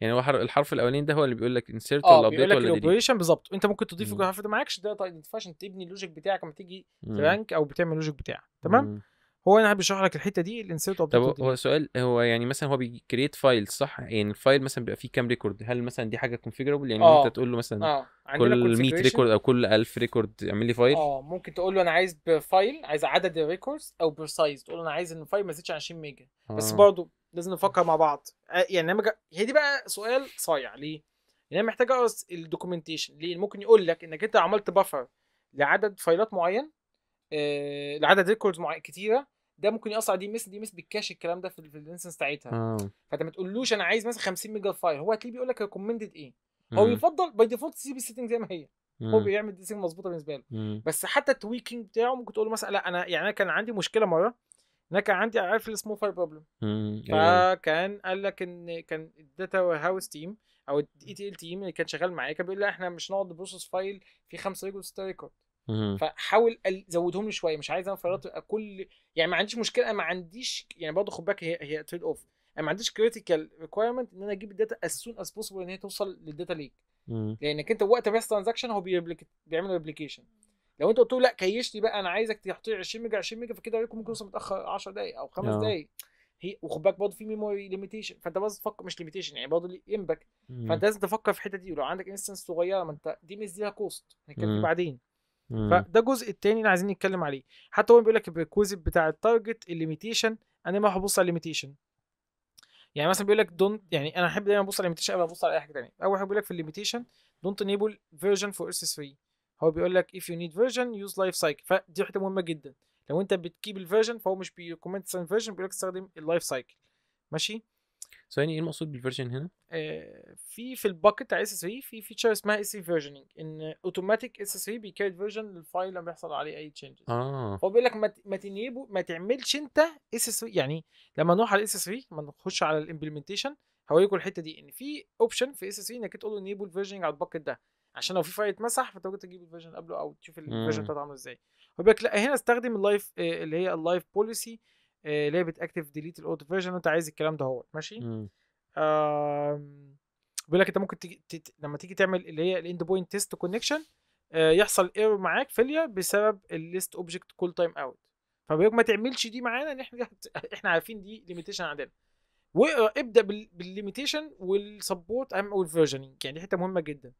يعني هو الحرف الاولاني ده هو اللي بيقول لك انسيرت آه، ولا ابديت ولا الاوبريشن بالظبط انت ممكن تضيف الحرف ده طيب، معاكش ده ايدنتيفاي عشان تبني اللوجيك بتاعك لما تيجي ترانك او بتعمل اللوجيك بتاعك تمام هو انا بشرح لك الحته دي اللي نسيته طب هو سؤال هو يعني مثلا هو بيكريت فايل صح يعني الفايل مثلا بيبقى فيه كام ريكورد هل مثلا دي حاجه كونفيجرابل يعني آه. انت تقول له مثلا آه. كل 100 ريكورد او كل 1000 ريكورد اعمل لي فايل اه ممكن تقول له انا عايز بفايل عايز عدد الريكوردز او بسايز تقول له انا عايز ان الفايل ما يزيدش عن 20 ميجا أوه. بس آه. برضه لازم نفكر مع بعض يعني انا هي دي بقى سؤال صايع ليه؟ يعني انا محتاج اقرا الدوكيومنتيشن ليه؟ ممكن يقول لك انك انت عملت بفر لعدد فايلات معين آه... لعدد ريكوردز معين كتيره ده ممكن يقص دي ميس دي ميس بالكاش الكلام ده في الانسنس بتاعتها آه. فانت ما تقولوش انا عايز مثلا 50 ميجا فايل هو هتلاقيه بيقول لك ريكومندد ايه هو يفضل باي ديفولت تسيب السيتنج زي ما هي هو بيعمل سيتنج مظبوطه بالنسبه له بس حتى التويكينج بتاعه ممكن تقول مثلا لا انا يعني انا كان عندي مشكله مره انا كان عندي عارف اسمه فايل أيوة. بروبلم فكان قال لك ان كان الداتا هاوس تيم او الاي تي ال تيم e اللي كان شغال معايا كان بيقول لي احنا مش نقعد نبروسس فايل في 5 ريكورد 6 ريكورد فحاول زودهم لي شويه مش عايز انا كل يعني ما عنديش مشكله ما عنديش يعني برضه خد بالك هي هي تريد اوف انا ما عنديش كريتيكال ريكويرمنت ان انا اجيب الداتا از سون از بوسيبل ان هي توصل للداتا ليك لانك انت وقت بس ترانزاكشن هو بيعمل ريبليكيشن لو انت قلت له لا كيش لي بقى انا عايزك تحط لي 20 ميجا 20 ميجا فكده ممكن يوصل متاخر 10 دقائق او 5 آه. دقائق هي وخد بالك برضه في ميموري ليميتيشن فانت برضه تفكر مش ليميتيشن يعني برضه امباكت فانت لازم تفكر في الحته دي ولو عندك انستنس صغيره ما انت دي مش ليها كوست هنتكلم بعدين فده الجزء الثاني اللي عايزين نتكلم عليه حتى هو بيقول لك الريكوزيت بتاع التارجت الليميتيشن انا ما هبص على الليميتيشن يعني مثلا بيقول لك دونت يعني انا احب دايما ابص على الليميتيشن قبل ما ابص على اي حاجه ثانيه اول حاجه بيقول لك في الليميتيشن دونت انيبل فيرجن فور اس 3 هو بيقول لك if you need version use life cycle فدي حته مهمه جدا لو انت بتكيب الفيرجن فهو مش بيكومنت سن فيرجن بيقول لك استخدم اللايف سايكل ماشي ثواني ايه المقصود بالفيرجن هنا؟ آه في في الباكت بتاع اس اس في في فيتشر اسمها اس اس فيرجننج ان اوتوماتيك اس اس في بيكاري فيرجن للفايل لما بيحصل عليه اي تشينج اه فهو بيقول لك ما تنيبو ما تعملش انت اس اس يعني لما نروح على اس اس في لما نخش على الامبلمنتيشن هوريكم الحته دي ان في اوبشن في اس اس في انك تقول له انيبل فيرجننج على الباكت ده عشان لو في فايل اتمسح فانت ممكن تجيب الفيرجن قبله او تشوف الفيرجن بتاعته عامله ازاي هو بيقول لك لا هنا استخدم اللايف آه، اللي هي اللايف بوليسي اللي هي بتاكتف ديليت الاوتو فيرجن وانت عايز الكلام ده هو ماشي بيقول لك انت ممكن تيجي تت... لما تيجي تعمل اللي هي الاند بوينت تيست كونكشن يحصل ايرور معاك فيليا بسبب الليست اوبجكت كول تايم اوت فبيقول ما تعملش دي معانا ان احنا احنا عارفين دي ليميتيشن عندنا وابدا بالليميتيشن والسبورت اهم والفيرجننج يعني دي حته مهمه جدا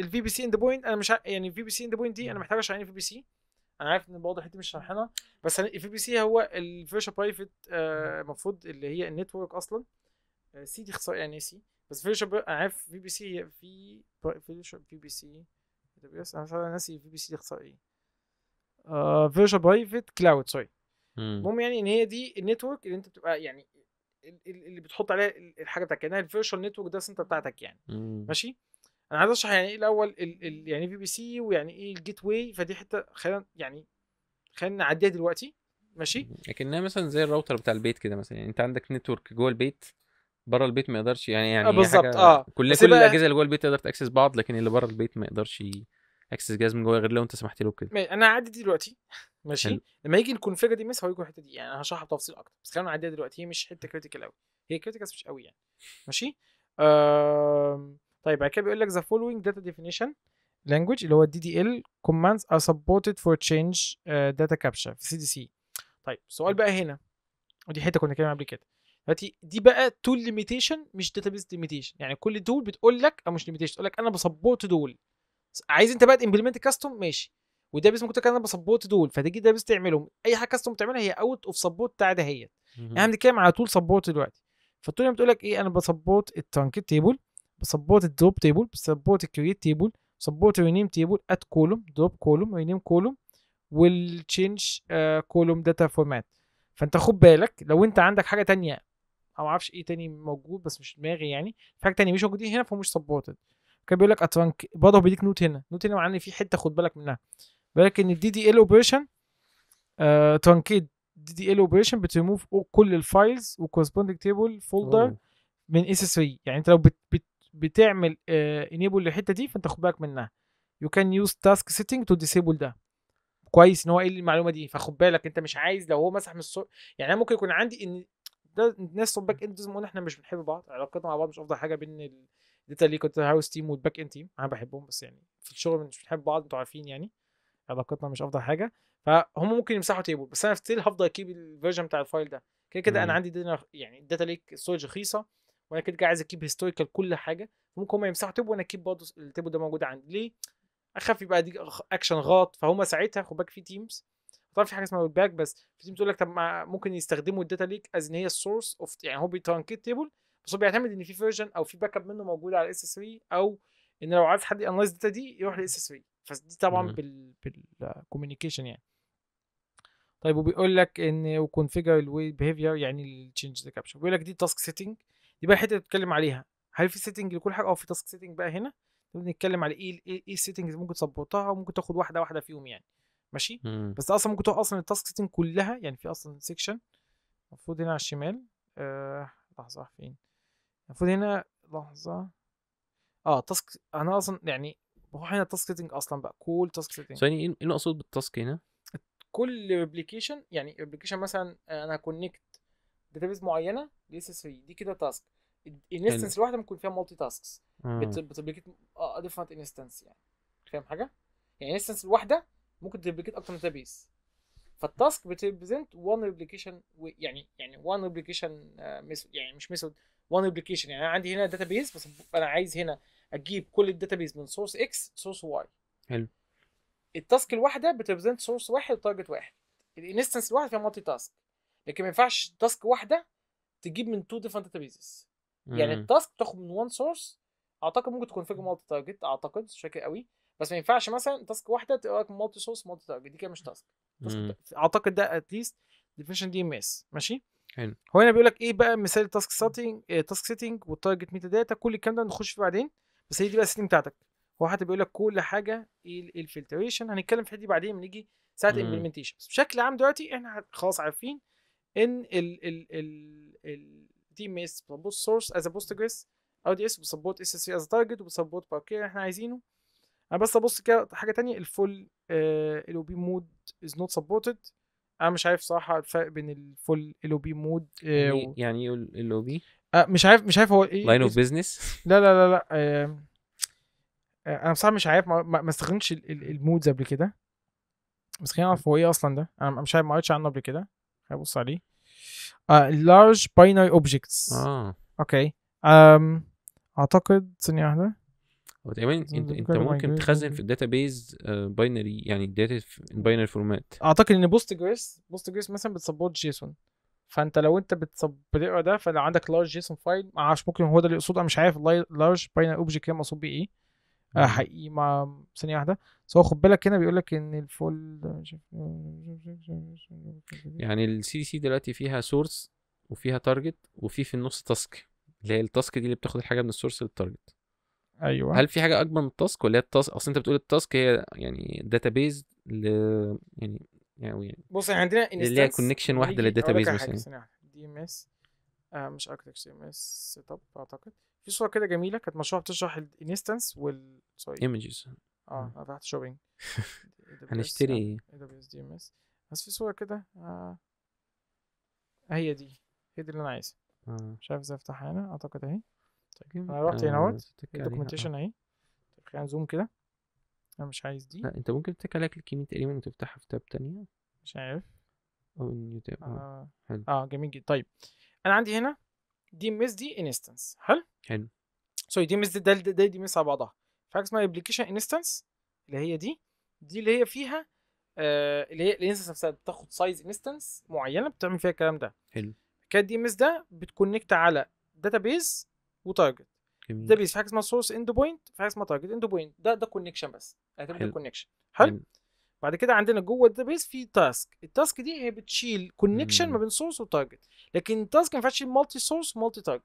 الفي بي سي اند بوينت انا مش يعني الفي بي سي اند بوينت دي انا محتاج اشعل في بي سي انا عارف ان الموضوع حته مش شرحنا بس في بي سي هو الفيرجن برايفت آه، المفروض آه اللي هي النتورك اصلا سي آه، دي اختصار يعني سي بس فيرجن انا عارف في بي سي هي في فيرجن في بي سي بس انا ناسي في بي سي دي اختصار ايه فيرجن برايفت كلاود سوري المهم يعني ان هي دي النتورك اللي انت بتبقى يعني اللي بتحط عليها الحاجه بتاعتك كانها الفيرشوال نتورك ده سنتر بتاعتك يعني مم. ماشي انا عايز اشرح يعني ايه الاول الـ الـ يعني في بي سي ويعني ايه الجيت واي فدي حته خلينا يعني خلينا نعديها دلوقتي ماشي لكنها مثلا زي الراوتر بتاع البيت كده مثلا يعني انت عندك نتورك جوه البيت بره البيت ما يقدرش يعني آه، يعني بالظبط اه كل كل الاجهزه اللي جوه البيت تقدر تاكسس بعض لكن اللي بره البيت ما يقدرش اكسس جهاز من جوه غير لو انت سمحت له بكده انا هعدي دلوقتي ماشي هل... لما يجي الكونفيجر دي مس هيجي الحته دي يعني هشرحها بتفصيل اكتر بس خلينا نعديها دلوقتي هي مش حته كريتيكال قوي هي كريتيكال مش قوي يعني ماشي آه... طيب بعد كده بيقول لك the following data definition language اللي هو الدي دي ال commands are supported for change uh, data capture في سي دي سي طيب السؤال بقى هنا ودي حته كنا كلام قبل كده دلوقتي دي بقى تول ليميتيشن مش داتابيز ليميتيشن يعني كل تول بتقول لك او مش ليميتيشن تقول لك انا بسبورت دول عايز انت بقى تمبلمنت كاستم ماشي بس ممكن تقول لك انا بسبورت دول فتيجي بس تعملهم اي حاجه كاستم تعملها هي اوت اوف سبورت بتاع دهيت يعني احنا بنتكلم على تول سبورت دلوقتي فالتول بتقول لك ايه انا بسبورت التانكت تيبل بسبورت دروب تيبل بسبورت كريت تيبل بسبورت رينيم تيبل ات كولوم دروب كولوم رينيم كولوم والتشينج كولوم داتا فورمات فانت خد بالك لو انت عندك حاجه تانية او معرفش ايه تاني موجود بس مش دماغي يعني في حاجه تانية مش موجودين هنا فمش سبورتد كان بيقول لك اترانك برضه بيديك نوت هنا نوت هنا معناه ان في حته خد بالك منها بيقول لك ان الدي دي ال اوبريشن ترانكيد دي دي ال اوبريشن بتريموف كل الفايلز وكورسبوندنج تيبل فولدر من اس 3 يعني انت لو بت بتعمل انيبل آه، للحته دي فانت خد بالك منها يو كان يوز تاسك سيتنج تو ديسيبل ده كويس ان هو ايه المعلومه دي فخد بالك انت مش عايز لو هو مسح من الصور يعني انا ممكن يكون عندي ان ده الناس بتوع الباك اند لازم احنا مش بنحب بعض علاقتنا مع بعض مش افضل حاجه بين الداتا كنت هاوس تيم والباك اند تيم انا بحبهم بس يعني في الشغل مش بنحب بعض انتوا عارفين يعني علاقتنا مش افضل حاجه فهم ممكن يمسحوا تيبل بس انا ستيل هفضل اكيب الفيرجن بتاع الفايل ده كده كده انا عندي دينا يعني الداتا ليك ستورج رخيصه وانا كده عايز اكيب هيستوريكال كل حاجه ممكن هم يمسحوا تيب وانا اكيب برضه التيب ده موجود عندي ليه؟ اخاف يبقى دي اكشن غلط فهم ساعتها خد بالك في تيمز طبعا في حاجه اسمها باك بس في تيمز تقول لك طب ممكن يستخدموا الداتا ليك از ان هي السورس اوف يعني هو بيترانكيت تيبل بس هو بيعتمد ان في فيرجن او في باك اب منه موجود على اس اس 3 او ان لو عايز حد يانلايز الداتا دي يروح لاس 3 فدي طبعا بال بالكوميونيكيشن يعني طيب وبيقول لك ان وكونفيجر الوي بيهيفير يعني التشنج ذا كابشن بيقول لك دي تاسك سيتنج دي بقى الحته اللي بتتكلم عليها هل في سيتنج لكل حاجه اه في تاسك سيتنج بقى هنا بنتكلم على ايه ايه السيتنجز إيه ممكن تظبطها وممكن تاخد واحده واحده فيهم يعني ماشي مم. بس اصلا ممكن تاخد اصلا التاسك سيتنج كلها يعني في اصلا سيكشن المفروض هنا على الشمال آه لحظه فين المفروض هنا لحظه اه تاسك انا اصلا يعني بروح هنا التاسك سيتنج اصلا بقى كل تاسك سيتنج ثاني ايه المقصود إيه بالتاسك هنا؟ كل ابلكيشن يعني ابلكيشن مثلا انا كونكت داتابيز معينه دي اس في دي كده تاسك الانستنس الواحده ممكن فيها مالتي تاسكس بتبليكيت اه ديفرنت انستنس يعني فاهم حاجه؟ يعني انستنس الواحده ممكن تبليكيت اكتر من داتابيز فالتاسك بتبريزنت وان ريبليكيشن يعني يعني وان آه، ريبليكيشن يعني مش ميثود وان ريبليكيشن يعني انا عندي هنا داتابيز بس انا عايز هنا اجيب كل الداتابيز من سورس اكس سورس واي حلو التاسك الواحده بتبريزنت سورس واحد وتارجت واحد الانستنس الواحد فيها مالتي تاسك لكن ما ينفعش تاسك واحده تجيب من تو ديفرنت داتابيزز يعني التاسك تاخد من وان سورس اعتقد ممكن تكون فيجر مالتي تارجت اعتقد مش فاكر قوي بس ما ينفعش مثلا تاسك واحده تقول لك مالتي سورس مالتي تارجت دي كده مش تاسك اعتقد ده اتليست ديفينشن دي ام اس ماشي حلو هو هنا بيقول لك ايه بقى مثال التاسك سيتنج تاسك سيتنج والتارجت ميتا داتا كل الكلام ده نخش فيه بعدين بس هي دي بقى السيتنج بتاعتك هو حتى بيقول لك كل حاجه ايه الفلتريشن هنتكلم في الحته دي بعدين نيجي ساعه الامبلمنتيشن بشكل عام دلوقتي احنا خلاص عارفين ان ال ال ال ال دي ميس بتسبورت سورس از بوستجريس او دي اس بيسبورت اس اس سي از تارجت وبتسبورت باركي اللي احنا عايزينه انا بس ابص كده حاجه تانية الفول ال او بي مود از نوت سبورتد انا مش عارف صراحه الفرق بين الفول ال او بي مود يعني ايه ال او بي مش عارف مش عارف هو ايه لاين اوف بزنس لا لا لا لا آه، انا بصراحه مش عارف ما استخدمتش المودز قبل كده بس خليني اعرف هو ايه اصلا ده انا مش عارف ما قريتش عنه قبل كده هبص عليه اللارج باينري اوبجكتس اه اوكي um, اعتقد ثانيه واحده هو تقريبا انت انت ممكن تخزن في الداتا بيز باينري يعني داتا ان باينري فورمات اعتقد ان بوست جريس بوست جريس مثلا بتسبورت جيسون فانت لو انت بتقرا ده فلو عندك لارج جيسون فايل معرفش ممكن هو ده اللي يقصده انا مش عارف لارج باينري اوبجكت هي مقصود بيه ايه حقيقي مع ثانيه واحده بس هو خد بالك هنا بيقول لك ان الفول إيه، إيه، إيه، يعني السي سي دلوقتي فيها سورس وفيها تارجت وفي في النص تاسك اللي هي التاسك دي اللي بتاخد الحاجه من السورس للتارجت ايوه هل في حاجه اكبر من التاسك ولا هي التاسك اصل انت بتقول التاسك هي يعني بيز ل يعني يعني بص يعني عندنا اللي هي كونكشن واحده بيز مثلا دي ام اس مش اركتكتشر ام اس سيت اب اعتقد في صوره كده جميله كانت مشروع بتشرح الانستنس وال سوري ايمجز اه انا فتحت شوبينج هنشتري ايه؟ دبليو اس دي ام اس بس في صوره كده آه. هي دي هي دي اللي انا عايزها آه. مش عارف ازاي افتحها هنا اعتقد اهي طيب, طيب، انا رحت هنا آه، اهوت الدوكيومنتيشن اهي طيب، خلينا نزوم كده انا مش عايز دي لا انت ممكن تتك عليها كليك يمين تقريبا وتفتحها في تاب تانية مش عارف او نيو تاب اه حلو اه جميل جدا طيب انا عندي هنا دي ام اس دي انستنس حلو حلو سوري دي ام اس دي ده ده دي ام اس على بعضها في حاجه اسمها ابلكيشن انستنس اللي هي دي دي اللي هي فيها آه اللي هي الانستنس نفسها بتاخد سايز انستنس معينه بتعمل فيها الكلام ده حلو كانت دي ام اس ده بتكونكت على داتا بيز وتارجت داتا بيز في حاجه اسمها سورس اند بوينت في حاجه اسمها تارجت اند بوينت ده ده كونكشن بس اعتبر ده كونكشن حلو بعد كده عندنا جوه الداتابيس في تاسك التاسك دي هي بتشيل كونكشن ما بين سورس وتارجت لكن التاسك ما ينفعش مالتي سورس مالتي تارجت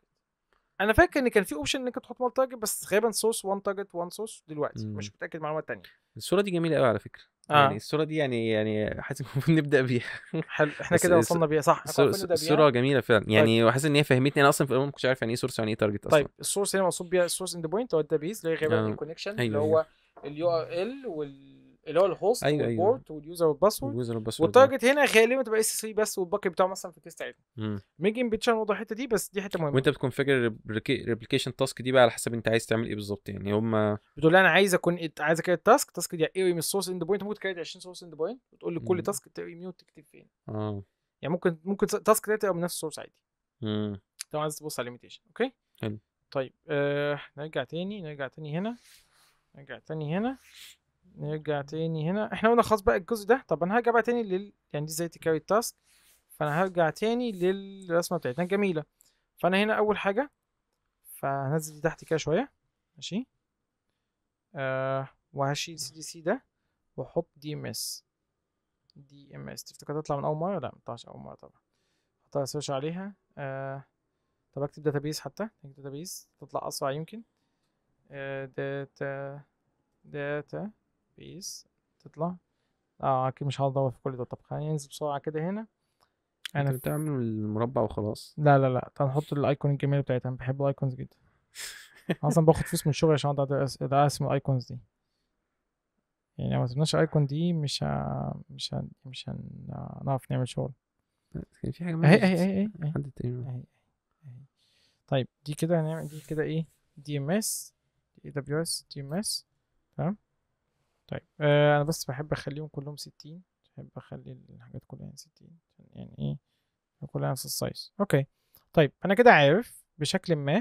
انا فاكر ان كان في اوبشن انك تحط مالتي تارجت بس غالبا سورس وان تارجت وان سورس دلوقتي مم. مش متاكد معلومات تانية الصوره دي جميله قوي على فكره آه. يعني الصوره دي يعني يعني حاسس نبدا بيها حلو احنا كده وصلنا بيها صح الصوره جميله فعلا يعني طيب. وحاسس ان هي فهمتني انا اصلا في الاول ما كنتش عارف يعني ايه سورس ويعني ايه تارجت اصلا طيب السورس هنا مقصود بيها السورس اند بوينت هو الداتابيس اللي هي غالبا آه. الكونكشن اللي أيوه، هو اليو ار ال وال اللي هو الهوست أيوة والبورت أيوة. واليوزر والباسورد واليوزر والباسورد والتارجت هنا غالبا تبقى اس 3 بس والباقي بتاعه مثلا في الكيس بتاعتهم ميجن بيتشان وضح الحته دي بس دي حته مهمه وانت بتكونفيجر الريبليكيشن تاسك دي بقى على حسب انت عايز تعمل ايه بالظبط يعني هم بتقول لي انا عايز اكون عايز اكريت تاسك التاسك دي ايه من السورس اند بوينت ممكن تكريت 20 سورس اند بوينت وتقول لي كل تاسك تقري مين وتكتب فين اه يعني ممكن ممكن تاسك ده تبقى من نفس السورس عادي امم لو عايز تبص على الليميتيشن اوكي حلو طيب آه نرجع تاني نرجع تاني هنا نرجع تاني هنا نرجع تاني هنا احنا قلنا خلاص بقى الجزء ده طب انا هرجع بقى تاني لل يعني دي ازاي تكاري التاسك فانا هرجع تاني للرسمه بتاعتنا جميله فانا هنا اول حاجه فهنزل تحت كده شويه ماشي آه وهشيل سي دي سي ده واحط دي ام اس دي ام اس تفتكر تطلع من اول مره لا مطلعش اول مره طبعا هحطها سيرش عليها آه طب اكتب داتابيس حتى داتابيس تطلع اسرع يمكن آه داتا داتا بيس تطلع اه اكيد مش هقدر في كل ده طب خلينا ننزل بسرعه كده هنا انا بتعمل المربع وخلاص لا لا لا تعال نحط الايكون الجميله بتاعتها انا بحب الايكونز جدا اصلا باخد فلوس من الشغل عشان اقدر ارسم الايكونز دي يعني لو ما سبناش الايكون دي مش ها مش ها مش هنعرف نعمل شغل في حاجه اهي اهي اهي اهي طيب دي كده هنعمل دي كده ايه دي ام اس اي دبليو اس دي ام اس تمام طيب آه انا بس بحب اخليهم كلهم 60 بحب اخلي الحاجات كلها 60 يعني, يعني ايه كلها نفس السايز اوكي طيب انا كده عارف بشكل ما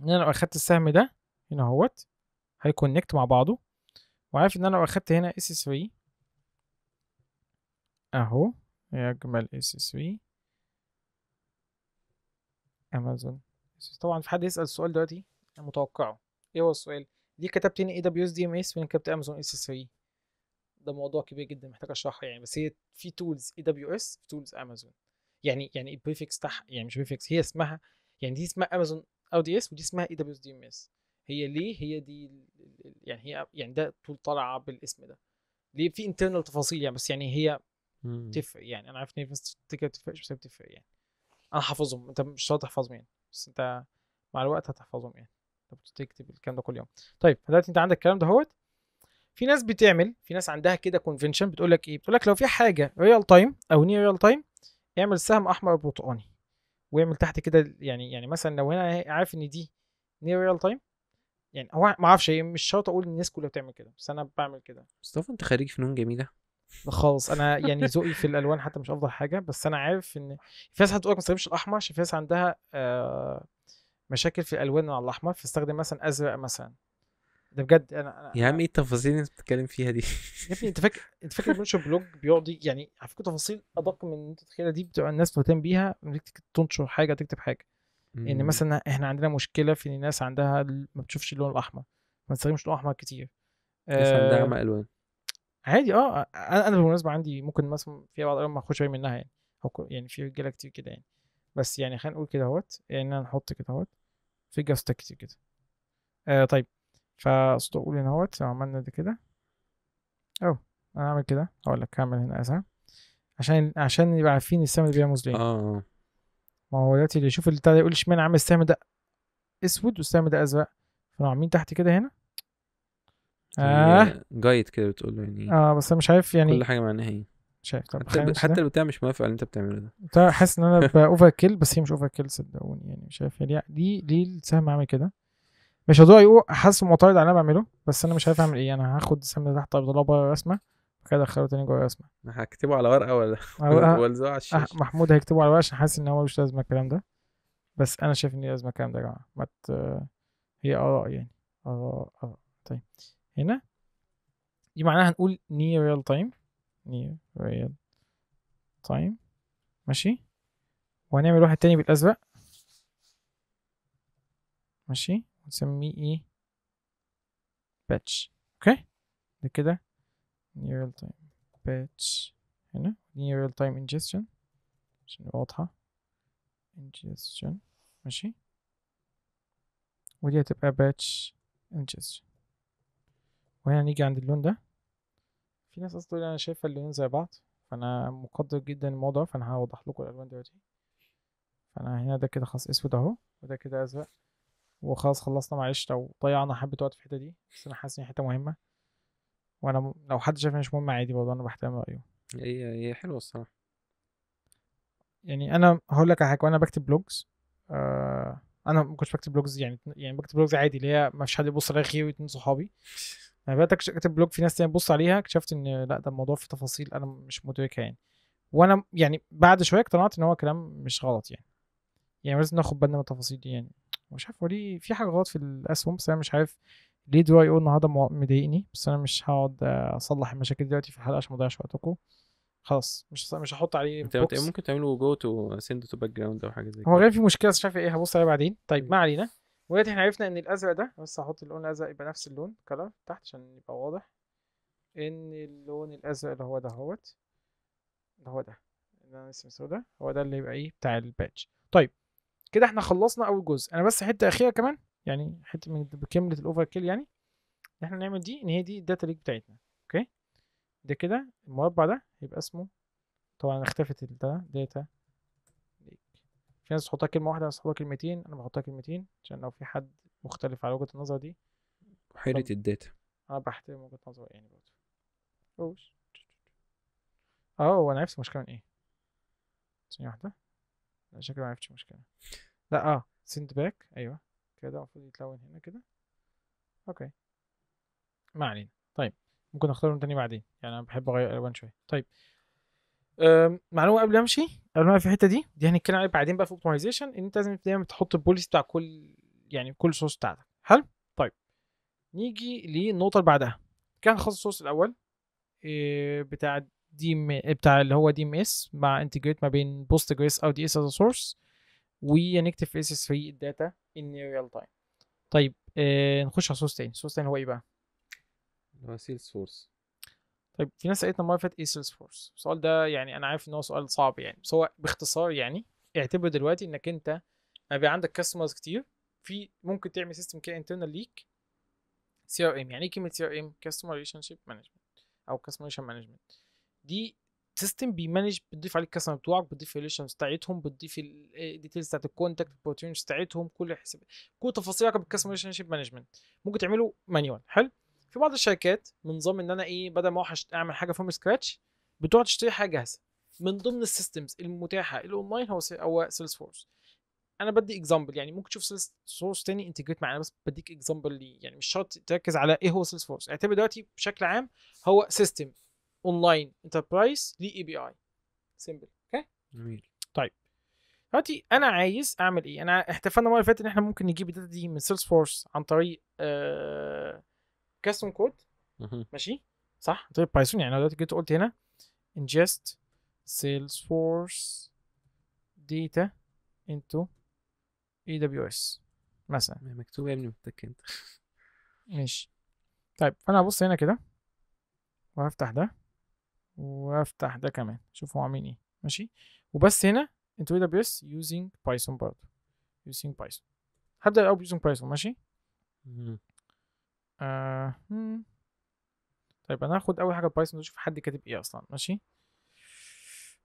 ان انا لو اخدت السهم ده هنا اهوت هيكونكت مع بعضه وعارف ان انا لو اخدت هنا اس 3 اهو يجمل اس 3 امازون طبعا في حد يسال السؤال دلوقتي متوقعه ايه هو السؤال ليه كتبت هنا اي دبليو اس دي ام اس وهنا كتبت امازون اس 3 ده موضوع كبير جدا محتاج اشرحه يعني بس هي في تولز اي دبليو اس في تولز امازون يعني يعني البريفكس بتاعها يعني مش بريفكس هي اسمها يعني دي اسمها امازون او دي اس ودي اسمها اي دبليو اس دي ام اس هي ليه هي دي يعني هي يعني ده طول طالعه بالاسم ده ليه في انترنال تفاصيل يعني بس يعني هي تفرق يعني انا عارف ان هي تفتكر بتفرقش بس هي بتفرق يعني انا حافظهم انت مش شرط تحفظهم يعني بس انت مع الوقت هتحفظهم يعني انت بتكتب الكلام ده كل يوم طيب دلوقتي انت عندك الكلام ده هوت في ناس بتعمل في ناس عندها كده كونفنشن بتقول لك ايه بتقول لك لو في حاجه ريال تايم او نير ريال تايم اعمل سهم احمر برتقاني واعمل تحت كده يعني يعني مثلا لو هنا عارف ان دي نير ريال تايم يعني هو ما اعرفش مش شرط اقول الناس كلها بتعمل كده بس انا بعمل كده مصطفى انت خريج فنون جميله خالص انا يعني ذوقي في الالوان حتى مش افضل حاجه بس انا عارف ان في ناس هتقول لك ما تستخدمش الاحمر عشان في ناس عندها آه مشاكل في الالوان على الاحمر فاستخدم مثلا ازرق مثلا ده بجد انا, أنا يا عم ايه التفاصيل اللي انت بتتكلم فيها دي؟ يا ابني انت فاكر انت فاكر المنشن بلوج بيقعد يعني على فكره تفاصيل ادق من اللي انت تتخيلها دي بتبقى الناس مهتم بيها تنشر حاجه تكتب حاجه ان يعني امم. مثلا احنا عندنا مشكله في ان الناس عندها ما بتشوفش اللون الاحمر ما بتستخدمش اللون الاحمر كتير الناس آه عندها الوان عادي اه انا انا بالمناسبه عندي ممكن مثلا في بعض الالوان ما اخدش بالي منها يعني يعني في رجاله كتير كده يعني بس يعني خلينا نقول كده اهوت يعني نحط كده اهوت في جاستا كتير كده آه طيب فاسطقولي هنا اهوت عملنا ده كده اهو انا هعمل كده هقول لك هعمل هنا اسهل عشان عشان يبقى عارفين السهم اللي بيرمز ليه آه،, اه ما هو دلوقتي اللي يشوف اللي يقول اشمعنى عامل السهم ده اسود والسهم ده ازرق فانا عاملين تحت كده هنا اه جايد كده بتقول له يعني اه بس انا مش عارف يعني كل حاجه معناها ايه شايف طب حتى, حتى البتاع مش موافق على اللي انت بتعمله ده حاسس ان انا باوفر كيل بس هي مش اوفر كيل صدقوني يعني مش عارف ليه ليه ليه السهم عامل كده مش هدوء يقول أيوه، حاسس معترض على اللي انا بعمله بس انا مش عارف اعمل ايه انا يعني هاخد السهم ده تحت ابطلعه بره الرسمه كده ادخله تاني جوه الرسمه هكتبه على ورقه ولا ولزقه على الشاشه أه، محمود هيكتبه على ورقه عشان حاسس ان هو مش لازمه الكلام ده بس انا شايف ان لازمه الكلام ده يا جماعه ما هي اراء يعني اراء اراء طيب هنا دي معناها هنقول نير ريال تايم نيو ريال تايم ماشي وهنعمل واحد تاني بالازرق ماشي ونسميه ايه باتش اوكي ده كده نيورال تايم باتش هنا نيورال تايم انجستشن عشان واضحه انجستشن ماشي ودي هتبقى باتش ingestion وهنا نيجي عند اللون ده في ناس اصلا انا شايفه اللونين زي بعض فانا مقدر جدا الموضوع فانا هوضح لكم الالوان دلوقتي فانا هنا ده كده خلاص اسود اهو وده كده ازرق وخلاص خلصنا معلش لو ضيعنا حبه وقت في الحته دي بس انا حاسس ان حته مهمه وانا لو حد شايفها مش مهمه عادي برضه انا بحترم رايه هي هي حلوه الصراحه يعني انا هقول لك على حاجه وانا بكتب بلوجز آه انا ما كنتش بكتب بلوجز يعني يعني بكتب بلوجز عادي اللي هي ما فيش حد يبص عليا غيري واتنين صحابي انا بدات اكتب بلوج في ناس تانية بص عليها اكتشفت ان لا ده الموضوع فيه تفاصيل انا مش مدركها يعني وانا يعني بعد شويه اقتنعت ان هو كلام مش غلط يعني يعني لازم ناخد بالنا من التفاصيل دي يعني مش عارف هو ليه في حاجه غلط في الاسهم بس انا مش عارف ليه دو اي او النهارده مضايقني بس انا مش هقعد اصلح المشاكل دلوقتي في الحلقه عشان ما اضيعش وقتكم خلاص مش مش هحط عليه بوكس. ممكن تعملوا جو تو سند تو باك جراوند او حاجه زي كده هو غير في مشكله مش عارف ايه هبص عليها بعدين طيب ما علينا ودلوقتي احنا عرفنا ان الازرق ده بس هحط اللون الازرق يبقى نفس اللون كلر تحت عشان يبقى واضح ان اللون الازرق اللي هو ده اهوت ده هو ده اللي انا لسه مسويه ده هو ده اللي يبقى ايه بتاع البادج طيب كده احنا خلصنا اول جزء انا بس حته اخيره كمان يعني حته من كامله الاوفر كيل يعني ان احنا نعمل دي ان هي دي الداتا ليك بتاعتنا اوكي ده كده المربع ده يبقى اسمه طبعا اختفت الداتا في ناس تحطها كلمه واحده ناس تحطها كلمتين انا بحطها كلمتين عشان لو في حد مختلف على وجهه النظر دي بحيره الداتا انا بحترم وجهه نظري يعني برضه اوش اه هو انا عرفت المشكله من ايه ثانيه واحده لا شكلي ما عرفتش المشكله لا اه سنت باك ايوه كده المفروض يتلون هنا كده اوكي ما علينا طيب ممكن اختار لون تاني بعدين يعني انا بحب اغير الالوان شويه طيب معلومه قبل ما امشي قبل ما في الحته دي دي هنتكلم عليها بعدين بقى في اوبتمايزيشن ان انت لازم دايما تحط البوليسي بتاع كل يعني كل سورس بتاعتك حلو طيب نيجي للنقطه اللي بعدها كان خاص السورس الاول آه، بتاع دي م... بتاع اللي هو دي ام اس مع انتجريت ما بين بوست جريس او دي اس از سورس ونكتب في اس اس 3 الداتا ان ريال تايم طيب آه، نخش على سورس تاني سورس تاني هو ايه بقى؟ اللي هو سورس طيب في ناس سالتنا مره فاتت ايه سيلز فورس السؤال ده يعني انا عارف ان هو سؤال صعب يعني بس هو باختصار يعني اعتبر دلوقتي انك انت بيبقى عندك كاستمرز كتير في ممكن تعمل سيستم كده انترنال ليك سي ار ام يعني ايه كلمه سي ار ام كاستمر ريليشن شيب مانجمنت او كاستمر ريليشن مانجمنت دي سيستم بيمانج بتضيف عليك الكاستمر بتوعك بتضيف الريليشنز بتاعتهم بتضيف الديتيلز آه، بتاعت الكونتاكت بتاعتهم كل حساب كل تفاصيل بالكاستمر ريليشن شيب مانجمنت ممكن تعمله مانيوال حلو في بعض الشركات من نظام ان انا ايه بدل ما اروح اعمل حاجه فروم سكراتش بتروح تشتري حاجه جاهزه من ضمن السيستمز المتاحه الاونلاين هو هو سيلز فورس انا بدي اكزامبل يعني ممكن تشوف سيلز فورس تاني انتجريت معانا بس بديك اكزامبل لي يعني مش شرط تركز على ايه هو سيلز فورس اعتبر دلوقتي بشكل عام هو سيستم اونلاين انتربرايز لي اي بي اي سيمبل اوكي جميل طيب دلوقتي انا عايز اعمل ايه انا احتفلنا المره اللي فاتت ان احنا ممكن نجيب الداتا دي من سيلز فورس عن طريق آه كاستم كود ماشي صح طيب بايثون يعني دلوقتي جيت قلت هنا ingest salesforce data into AWS مثلا مكتوب يا ابني متك انت ماشي طيب فانا هبص هنا كده وهفتح ده وافتح ده كمان شوف هو عاملين ايه ماشي وبس هنا انتو اي دبليو اس يوزنج بايثون برضه يوزنج بايثون هبدا الاول بيوزنج بايثون ماشي آه. طيب انا اول حاجه بايثون نشوف حد كاتب ايه اصلا ماشي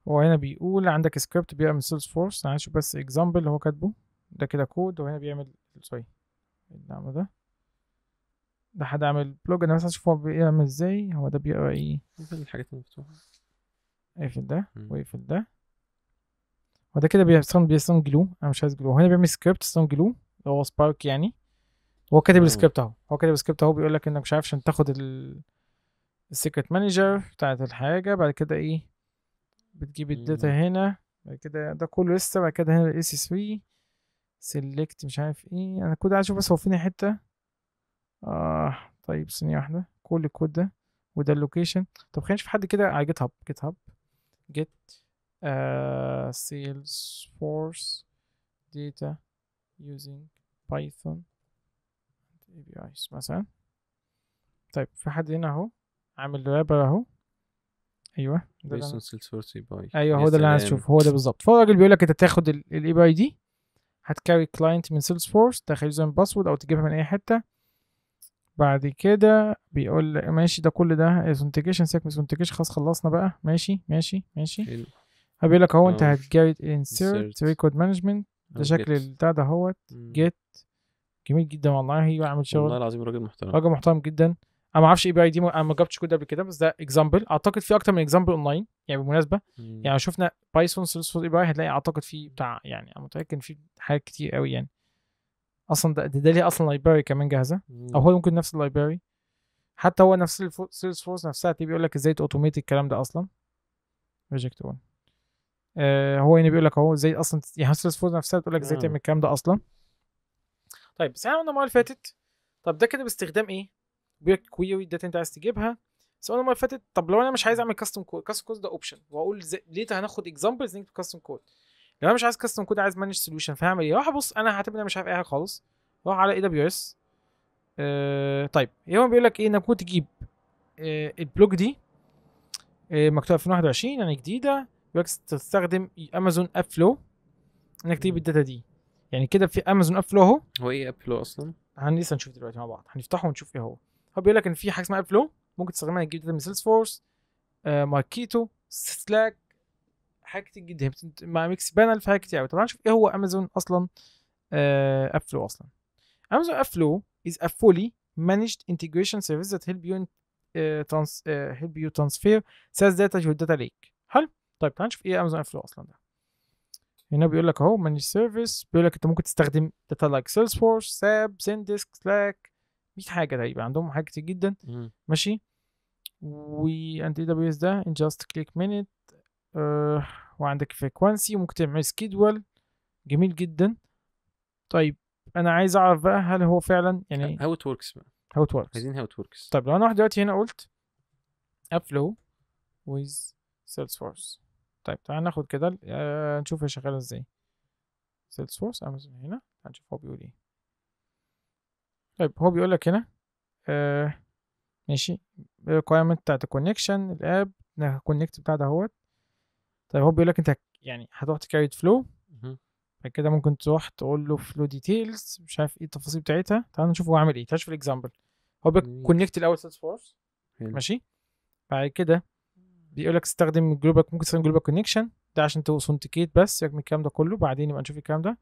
هو هنا بيقول عندك سكريبت بيعمل من سيلز فورس انا هشوف بس اكزامبل اللي هو كاتبه ده كده كود وهنا بيعمل سوري النعمة ده ده حد عامل بلوج انا بس هشوف هو بيعمل ازاي هو ده بيقرا ايه اقفل الحاجات المفتوحه اقفل ده واقفل ده هو ده كده بيستخدم بيستخدم جلو انا مش عايز جلو هنا بيعمل سكريبت استخدم جلو اللي هو سبارك يعني هو كاتب آه. السكريبت اهو هو كاتب السكريبت اهو بيقول لك انك مش عارف عشان تاخد ال... السيكريت مانجر بتاعت الحاجه بعد كده ايه بتجيب الداتا هنا بعد كده ده كله لسه بعد كده هنا الاي سي 3 سيلكت مش عارف ايه انا كنت عايز اشوف بس هو فين حته اه طيب ثانيه واحده كل الكود ده وده اللوكيشن طب خلينا نشوف حد كده على جيت هاب جيت هاب جيت سيلز فورس داتا using بايثون اي مثلا طيب في حد هنا اهو عامل رابر اهو ايوه ده سيلز ايوه هو ده اللي انا عايز اشوفه هو ده بالظبط فهو الراجل بيقول لك انت تاخد الاي بي اي دي هتكاري كلاينت من سيلز فورس تاخد يوزر باسورد او تجيبها من اي حته بعد كده بيقول لك ماشي ده كل ده اثنتيكيشن سيبك من اثنتيكيشن خلاص خلصنا بقى ماشي ماشي ماشي حلو بيقول لك اهو انت هتجاري انسيرت ريكورد مانجمنت ده شكل البتاع ده اهوت جيت جميل جدا والله عامل شغل والله العظيم راجل محترم راجل محترم جدا انا ما اعرفش اي بي اي دي انا ما جربتش كود قبل كده بس ده اكزامبل اعتقد في اكتر من اكزامبل اونلاين يعني بالمناسبه مم. يعني شفنا بايثون سيلز فور اي بي اي هتلاقي اعتقد في بتاع يعني انا متاكد ان في حاجات كتير قوي يعني اصلا ده, ده ليه اصلا لايبراري كمان جاهزه او هو ممكن نفس اللايبراري حتى هو نفس سيلز فورس نفسها تيجي بيقول لك ازاي اوتوميت الكلام ده اصلا ريجكت 1 آه هو هنا بيقول لك اهو ازاي اصلا يعني سيلز فورس نفسها بتقول لك ازاي تعمل الكلام ده اصلا طيب بس قلنا المره اللي فاتت طب ده كده باستخدام ايه بيقول لك كويري داتا انت عايز تجيبها انا المره اللي فاتت طب لو انا مش عايز اعمل كاستم كود كاستم كود ده اوبشن واقول ليتر هناخد اكزامبلز لينك كاستم كود لو انا مش عايز كاستم كود عايز مانج سوليوشن فهعمل ايه؟ راح ابص انا هعتبر انا مش عارف اي حاجه خالص راح على اي دبليو اس طيب هو بيقول لك ايه انك ممكن تجيب آه البلوك دي آه مكتوبه 2021 يعني جديده بيقول لك تستخدم امازون اب فلو انك تجيب الداتا دي يعني كده في امازون اب فلو اهو هو ايه اب فلو اصلا؟ هنلسه نشوف دلوقتي مع بعض هنفتحه ونشوف ايه هو هو بيقول لك ان في حاجه اسمها اب فلو ممكن تستخدمها تجيب داتا من سيلز فورس آه ماركيتو سلاك حاجات كتير جدا مع ميكس بانل في حاجات كتير قوي طب هنشوف ايه هو امازون اصلا آه اب فلو اصلا امازون اب فلو is a fully managed integration service that help you uh, trans, uh, help you transfer sales data to your data lake حلو طيب تعال نشوف ايه امازون اب فلو اصلا ده هنا بيقول لك اهو مانج سيرفيس بيقول لك انت ممكن تستخدم داتا لايك سيلز فورس ساب سيندسك سلاك 100 حاجه تقريبا عندهم حاجات كتير جدا ماشي و انت اي دبليو اس ده ان جاست كليك مينيت وعندك فريكوانسي ممكن تعمل سكيدول جميل جدا طيب انا عايز اعرف بقى هل هو فعلا يعني هاو ات وركس بقى هاو ات وركس عايزين هاو ات وركس طيب لو انا واحد دلوقتي هنا قلت ابلو ويز سيلز فورس طيب تعال ناخد كده آه، نشوف هي شغاله ازاي سيلز فورس امازون هنا هنشوف هو بيقول ايه طيب هو بيقول لك هنا آه ماشي الريكويرمنت بتاعت الكونكشن الاب الكونكت بتاع ده اهوت طيب هو بيقول لك انت يعني هتروح تكريت فلو بعد كده ممكن تروح تقول له فلو ديتيلز مش عارف ايه التفاصيل بتاعتها تعال نشوف هو عامل ايه تعال نشوف الاكزامبل هو بيقول كونكت الاول سيلز فورس ماشي بعد كده بيقول لك استخدم جلوبال ممكن تستخدم جلوبال كونكشن ده عشان توثنتيكيت بس سيبك من الكلام ده كله بعدين يبقى نشوف الكلام ده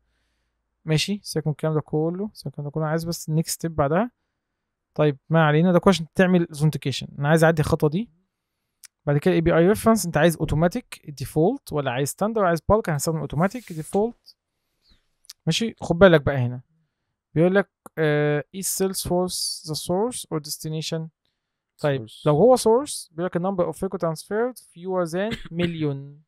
ماشي سيبك من الكلام ده كله سيبك من الكلام ده كله عايز بس نيكست ستيب بعدها طيب ما علينا ده كله تعمل اوثنتيكيشن انا عايز اعدي الخطوه دي بعد كده اي بي اي ريفرنس انت عايز اوتوماتيك ديفولت ولا عايز ستاندرد عايز بالك انا هستخدم اوتوماتيك ديفولت ماشي خد بالك بقى هنا بيقول لك اي سيلز فورس ذا سورس اور ديستنيشن طيب source. لو هو سورس بيقول لك النمبر اوف فيكو ترانسفيرد فيور ذان مليون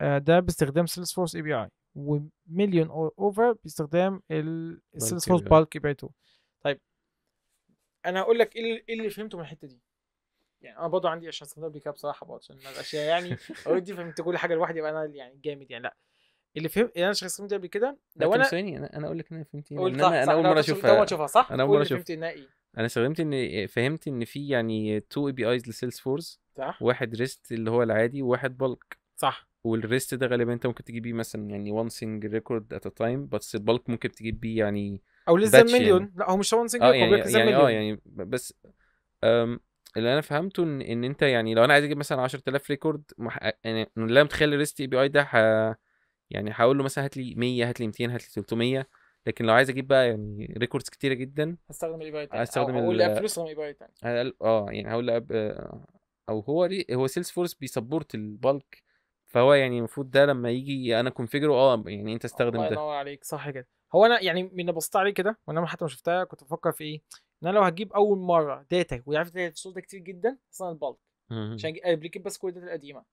ده باستخدام سيلز فورس اي بي اي ومليون اوفر باستخدام السيلز فورس بالك اي بي اي 2 طيب انا هقول لك إيه, ايه اللي فهمته من الحته دي يعني انا برضه عندي عشان استخدم قبل كده بصراحه برضه عشان ما يعني هو دي فهمت كل حاجه لوحدي يبقى انا يعني جامد يعني لا اللي فهم اللي انا شخصيا قبل كده طيب لو انا انا اقول لك ان انا فهمت ايه انا اول مره اشوفها اول مره اشوفها صح انا اول مره اشوفها فهمت انها ايه انا استخدمت ان آه، فهمت ان في يعني تو اي بي ايز لسيلز فورس صح واحد ريست اللي هو العادي وواحد بلك صح والريست ده غالبا انت ممكن تجيب بيه مثلا يعني وان سنج ريكورد ات تايم بس البلك ممكن تجيب بيه يعني او لزام مليون يعني. لا هو مش وان سنج ريكورد يعني, اه يعني اه يعني بس اللي انا فهمته ان ان انت يعني لو انا عايز اجيب مثلا 10000 ريكورد آه، يعني لا متخيل الريست اي بي اي ده ح... يعني هقول له مثلا هات لي 100 هات لي 200 هات لي 300 لكن لو عايز اجيب بقى يعني ريكوردز كتيره جدا هستخدم الاي بايت تاني هستخدم هقول لابلوس الاي بايت تاني اه يعني هقول آه، او هو ليه هو سيلز فورس بيسبورت البالك فهو يعني المفروض ده لما يجي انا كونفجره اه يعني انت استخدم ده الله عليك صح كده هو انا يعني من بصيت عليه كده وانا حتى ما شفتها كنت بفكر في ايه ان انا لو هجيب اول مره داتا وعارف الصوت ده كتير جدا اصلا البالك عشان ابلكيت بس كل الداتا القديمه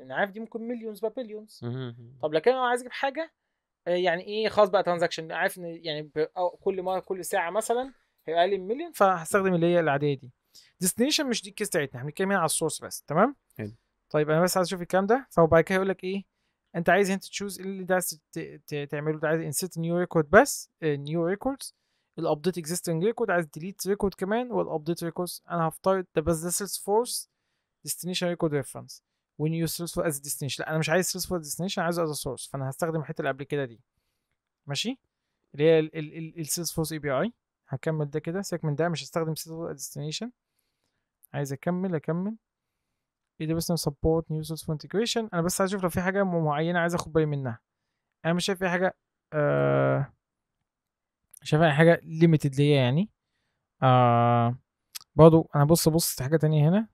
انا عارف دي ممكن مليونز بابليونز طب لكن انا عايز اجيب حاجه يعني ايه خاص بقى ترانزاكشن عارف ان يعني كل مره كل ساعه مثلا هيبقى اقل من مليون فهستخدم اللي هي العاديه دي ديستنيشن مش دي الكيس بتاعتنا احنا بنتكلم هنا على السورس بس تمام حلو طيب انا بس عايز اشوف الكلام ده فبعد كده هيقول لك ايه انت عايز انت تشوز ايه اللي انت عايز تعمله انت عايز انسيت نيو ريكورد بس نيو ريكوردز الابديت اكزيستنج ريكورد عايز ديليت ريكورد كمان والابديت ريكوردز انا هفترض ده بس ده سيلز فورس ديستنيشن ريكورد ريفرنس when you use RESTful as destination لا انا مش عايز RESTful as destination انا عايزه as a source فانا هستخدم الحته اللي قبل كده دي ماشي اللي هي السيلز ال اي بي اي هكمل ده كده سيبك من ده مش هستخدم سيلز فورس ديستنيشن عايز اكمل اكمل ايه ده بس سبورت نيو سورس فور انتجريشن انا بس عايز اشوف لو في حاجه معينه عايز اخد بالي منها انا مش شايف اي حاجه آه شايف اي حاجه ليميتد ليا يعني آه برضو انا بص بص حاجه تانية هنا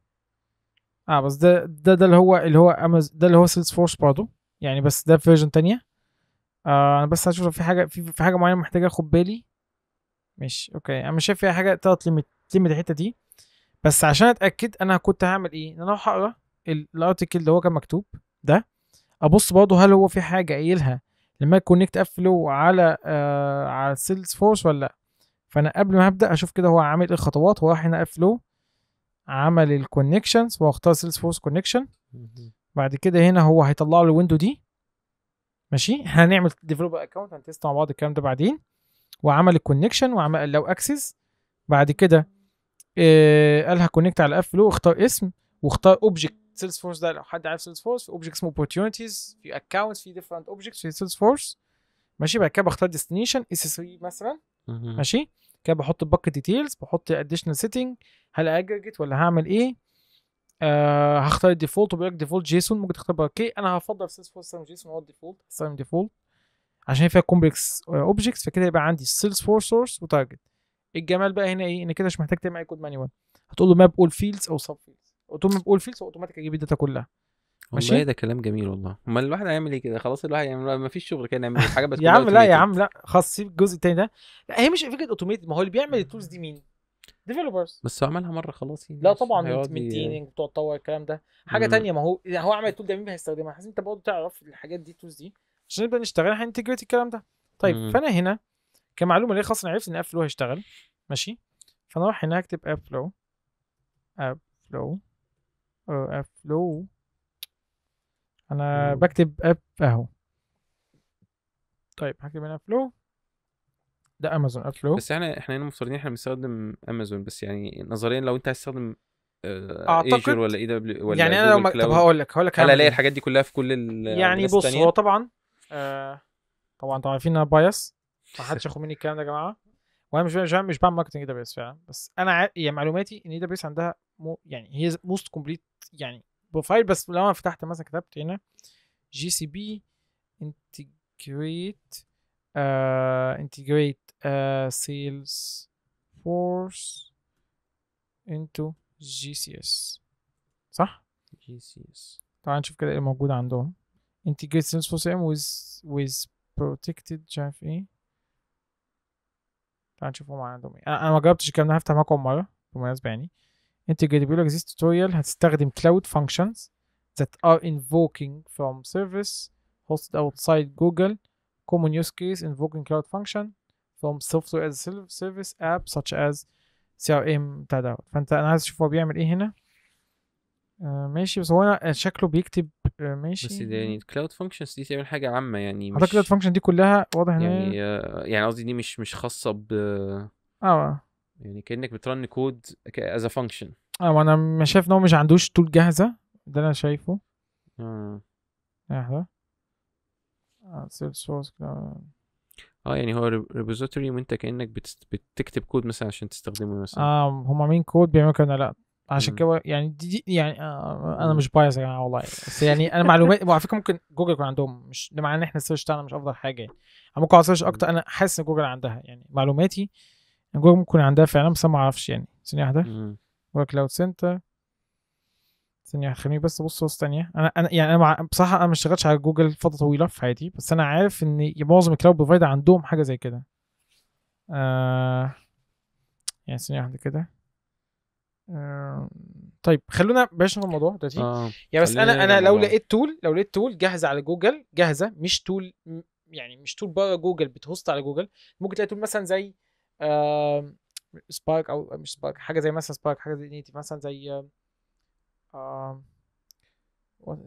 اه بس ده ده ده اللي هو اللي هو امازون ده اللي هو سيلز فورس برضه يعني بس ده فيرجن تانية آه انا بس هشوف في حاجه في, في حاجه معينه محتاجه اخد بالي مش اوكي انا مش شايف فيها حاجه تقعد ليميت ليميت الحته دي بس عشان اتاكد انا كنت هعمل ايه ان انا اروح اقرا الارتكل اللي هو كان مكتوب ده ابص برضه هل هو في حاجه قايلها لما كونكت افلو على آه على سيلز فورس ولا لا فانا قبل ما ابدا اشوف كده هو عامل ايه الخطوات هو راح هنا افلو عمل الكونكشنز واختار سيلز فورس كونكشن بعد كده هنا هو هيطلع له الويندو دي ماشي هنعمل ديفلوب اكونت هنتست مع بعض الكلام ده بعدين وعمل الكونكشن وعمل لو اكسس بعد كده إيه قالها كونكت على فلو اختار اسم واختار اوبجكت سيلز فورس ده لو حد عارف سيلز فورس اوبجكت اسمه اوبورتيونيتيز في اكونتس في ديفرنت اوبجكتس في سيلز فورس ماشي بعد كده بختار ديستنيشن اس 3 مثلا ماشي كده بحط الباكت ديتيلز بحط اديشنال سيتنج هل اجريجيت ولا هعمل ايه آه هختار الديفولت وبيقول لك ديفولت جيسون ممكن تختار بقى كي انا هفضل سيلز فورس جيسون هو الديفولت سام ديفولت عشان فيها كومبلكس اوبجكتس فكده يبقى عندي سيلز فورس سورس وتارجت الجمال بقى هنا ايه ان كده مش محتاج تعمل اي كود مانيوال هتقول له ماب اول فيلدز او سب فيلدز ماب اول فيلدز اوتوماتيك اجيب الداتا كلها والله ده كلام جميل والله امال الواحد هيعمل ايه كده خلاص الواحد يعمل يعني ما فيش شغل كده يعمل حاجه بس يا عم لا يا عم لا خلاص سيب الجزء التاني ده لا هي مش فكره اوتوميت ما هو اللي بيعمل التولز دي مين؟ ديفلوبرز بس هو عملها مره خلاص يعني. لا طبعا مينتيننج بتوع تطور الكلام ده حاجه تانية ما هو يعني هو عمل التول ده مين هيستخدمها عايزين انت برضه تعرف الحاجات دي التولز دي عشان نبدا نشتغل هنتجريت الكلام ده طيب مم. فانا هنا كمعلومه ليه خلاص انا عرفت ان اب فلو هيشتغل ماشي فانا اروح هنا اكتب اب فلو اب فلو اب فلو انا بكتب اب اهو طيب هكتب هنا فلو ده امازون اب فلو بس احنا يعني احنا هنا مفترضين احنا بنستخدم امازون بس يعني نظريا لو انت عايز تستخدم آه، اعتقد ولا اي دبليو ولا يعني انا لو ما... طب هقول لك هقول لك هل الاقي إيه؟ الحاجات دي كلها في كل ال يعني بص هو طبعا آه طبعا طبعا عارفين انا بايس ما حدش ياخد مني الكلام ده يا جماعه وانا مش مش, مش بعمل ماركتنج اي دبليو اس فعلا بس انا ع... يعني معلوماتي ان اي دبليو اس عندها مو يعني هي موست كومبليت يعني بروفايل بس لو انا فتحت مثلا كتبت هنا جي سي بي انتجريت آه، انتجريت آه، سيلز فورس انتو جي سي اس صح؟ جي سي اس تعال نشوف كده ايه موجود عندهم integrate Salesforce CRM with ويز protected مش عارف ايه تعال نشوف هم عندهم ايه انا ما جربتش الكلام ده هفتح معاكم مره بالمناسبه يعني integrated بيقول لك this tutorial هتستخدم cloud functions that are invoking from service hosted outside Google common use case invoking cloud function from software as a service app such as CRM بتاع دوت فانت انا عايز اشوف هو بيعمل ايه هنا ماشي بس هو انا شكله بيكتب آه، ماشي بس ده يعني الكلاود فانكشنز دي تعمل حاجه عامه يعني مش الكلاود فانكشن دي كلها واضح ان يعني آه، يعني قصدي دي مش مش خاصه ب اه يعني كانك بترن كود از ا فانكشن اه انا شايف ان هو مش عندوش طول جاهزه ده انا شايفه اه اهو سيرش سورس اه يعني هو ريبوزيتوري وانت كانك بتكتب كود مثلا عشان تستخدمه مثلا اه هم عاملين كود بيعملوا كده لا عشان كده يعني دي, دي يعني آه, آه، انا مش بايظ يا جماعه والله بس يعني انا معلومات وعلى فكره ممكن جوجل يكون عندهم مش ده معناه ان احنا السيرش بتاعنا مش افضل حاجه يعني ممكن اسيرش اكتر انا حاسس ان جوجل عندها يعني معلوماتي يعني جوجل ممكن عندها فعلا بس ما اعرفش يعني ثانيه واحده جوجل كلاود سنتر ثانيه خليني بس ابص بص ثانيه انا انا يعني انا مع... بصراحه انا ما اشتغلتش على جوجل فتره طويله في حياتي بس انا عارف ان معظم الكلاود بروفايدر عندهم حاجه زي كده آه... يعني ثانيه واحده كده آه... طيب خلونا بلاش من الموضوع دلوقتي آه. يعني بس انا انا لو لقيت تول لو لقيت تول جاهزه على جوجل جاهزه مش تول يعني مش تول بره جوجل بتهوست على جوجل ممكن تلاقي تول مثلا زي سبارك او مش سبارك حاجه زي مثلا سبارك حاجه زي نيتي مثلا زي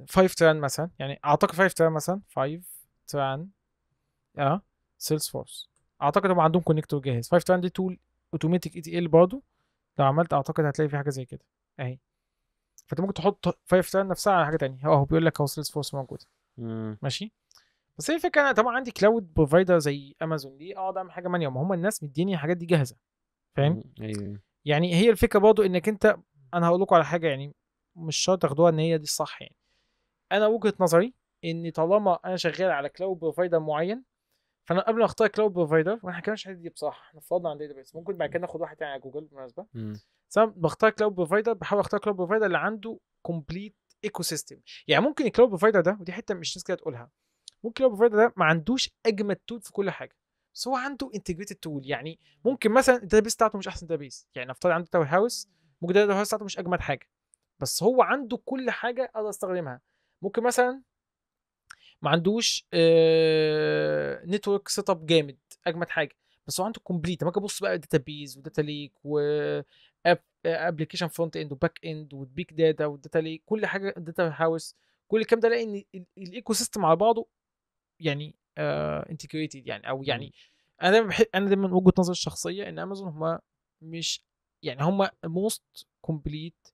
فايف تران مثلا يعني اعتقد فايف تران مثلا فايف تران اه سيلز فورس اعتقد هم عندهم كونكتور جاهز فايف تران دي تول اوتوماتيك اي تي ال برضه لو عملت اعتقد هتلاقي في حاجه زي كده اهي فانت ممكن تحط فايف تران نفسها على حاجه تانية اهو بيقول لك اهو سيلز فورس موجوده ماشي بس هي الفكره انا طبعا عندي كلاود بروفايدر زي امازون دي اقعد اعمل حاجه مانيه ما هم الناس مديني الحاجات دي جاهزه فاهم أيوة،, ايوه يعني هي الفكره برضه انك انت انا هقول لكم على حاجه يعني مش شرط تاخدوها ان هي دي الصح يعني انا وجهه نظري ان طالما انا شغال على كلاود بروفايدر معين فانا قبل ما اختار كلاود بروفايدر واحنا كمان مش دي بصراحه احنا فرضنا عن داتابيس بيس ممكن بعد كده ناخد واحد تاني على جوجل بالمناسبه بس انا بختار كلاود بروفايدر بحاول اختار كلاود بروفايدر اللي عنده كومبليت ايكو سيستم يعني ممكن الكلاود بروفايدر ده ودي حته مش ناس كده تقولها ممكن لو ده ما عندوش اجمد تول في كل حاجه بس هو عنده انتجريتد تول يعني ممكن مثلا الداتابيس بتاعته مش احسن داتابيس يعني نفترض عنده داتا هاوس ممكن الداتا هاوس بتاعته مش اجمد حاجه بس هو عنده كل حاجه اقدر استخدمها ممكن مثلا ما عندوش آه نتورك سيت اب جامد اجمد حاجه بس هو عنده كومبليت ممكن ابص بقى الداتا بيز وداتا ليك و ابلكيشن فرونت اند وباك اند وبيج داتا وداتا ليك كل حاجه داتا هاوس كل الكلام ده الاقي ان الايكو سيستم على بعضه يعني انتجريتد آه، يعني او يعني انا دايما بحب انا دايما وجهه نظري الشخصيه ان امازون هم مش يعني هم موست كومبليت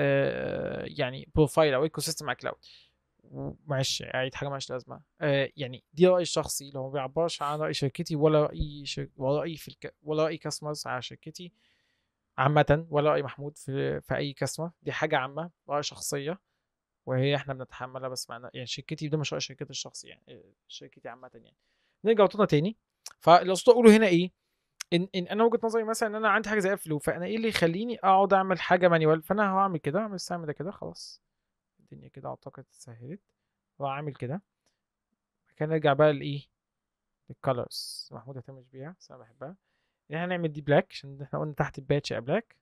آه، يعني بروفايل او ايكو سيستم على كلاود معلش عيد حاجه مالهاش لازمه آه يعني دي رايي الشخصي لو ما بيعبرش عن راي شركتي ولا راي شر... ولا راي في الك... ولا راي كاستمرز على شركتي عامه ولا راي محمود في في اي كاستمر دي حاجه عامه راي شخصيه وهي احنا بنتحملها بس معنا يعني شركتي ده مش شركتي الشخصي يعني آه، شركتي عامه يعني نرجع وطنا تاني فاللي اقوله هنا ايه ان, إن انا وجهه نظري مثلا ان انا عندي حاجه زي افلو فانا ايه اللي يخليني اقعد اعمل حاجه مانيوال فانا هعمل كده اعمل السهم ده كده خلاص الدنيا كده اعتقد اتسهلت وهعمل كده كان نرجع بقى لايه الكالرز محمود اهتمش بيها بس انا بحبها يعني احنا دي بلاك عشان احنا قلنا تحت الباتش بلاك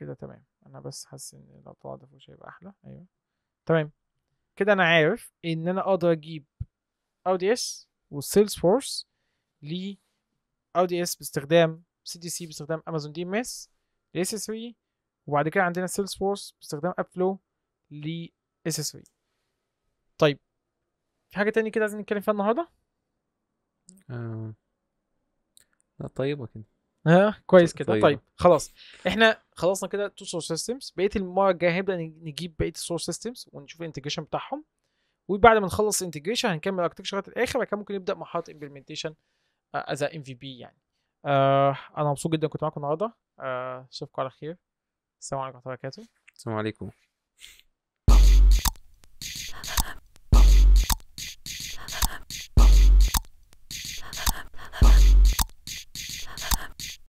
كده تمام انا بس حاسس ان لو طلع دافوش هيبقى احلى ايوه تمام كده انا عارف ان انا اقدر اجيب او دي اس وسيلز فورس ل او دي اس باستخدام سي دي سي باستخدام امازون دي ام اس لاس اس 3 وبعد كده عندنا سيلز فورس باستخدام اب فلو ل اس اس 3 طيب في حاجه تانية كده عايزين نتكلم فيها النهارده؟ آه. لا طيبه كده ها كويس كده طيب. طيب خلاص احنا خلصنا كده تو سورس سيستمز بقيه المره الجايه هنبدا نجيب بقيه السورس سيستمز ونشوف الانتجريشن بتاعهم وبعد ما نخلص الانتجريشن هنكمل اركتكشر لغايه الاخر بعد كده ممكن نبدا مرحله امبلمنتيشن از ام في بي يعني آه انا مبسوط جدا كنت معاكم النهارده آه، اشوفكم آه على خير السلام عليكم ورحمه الله وبركاته السلام عليكم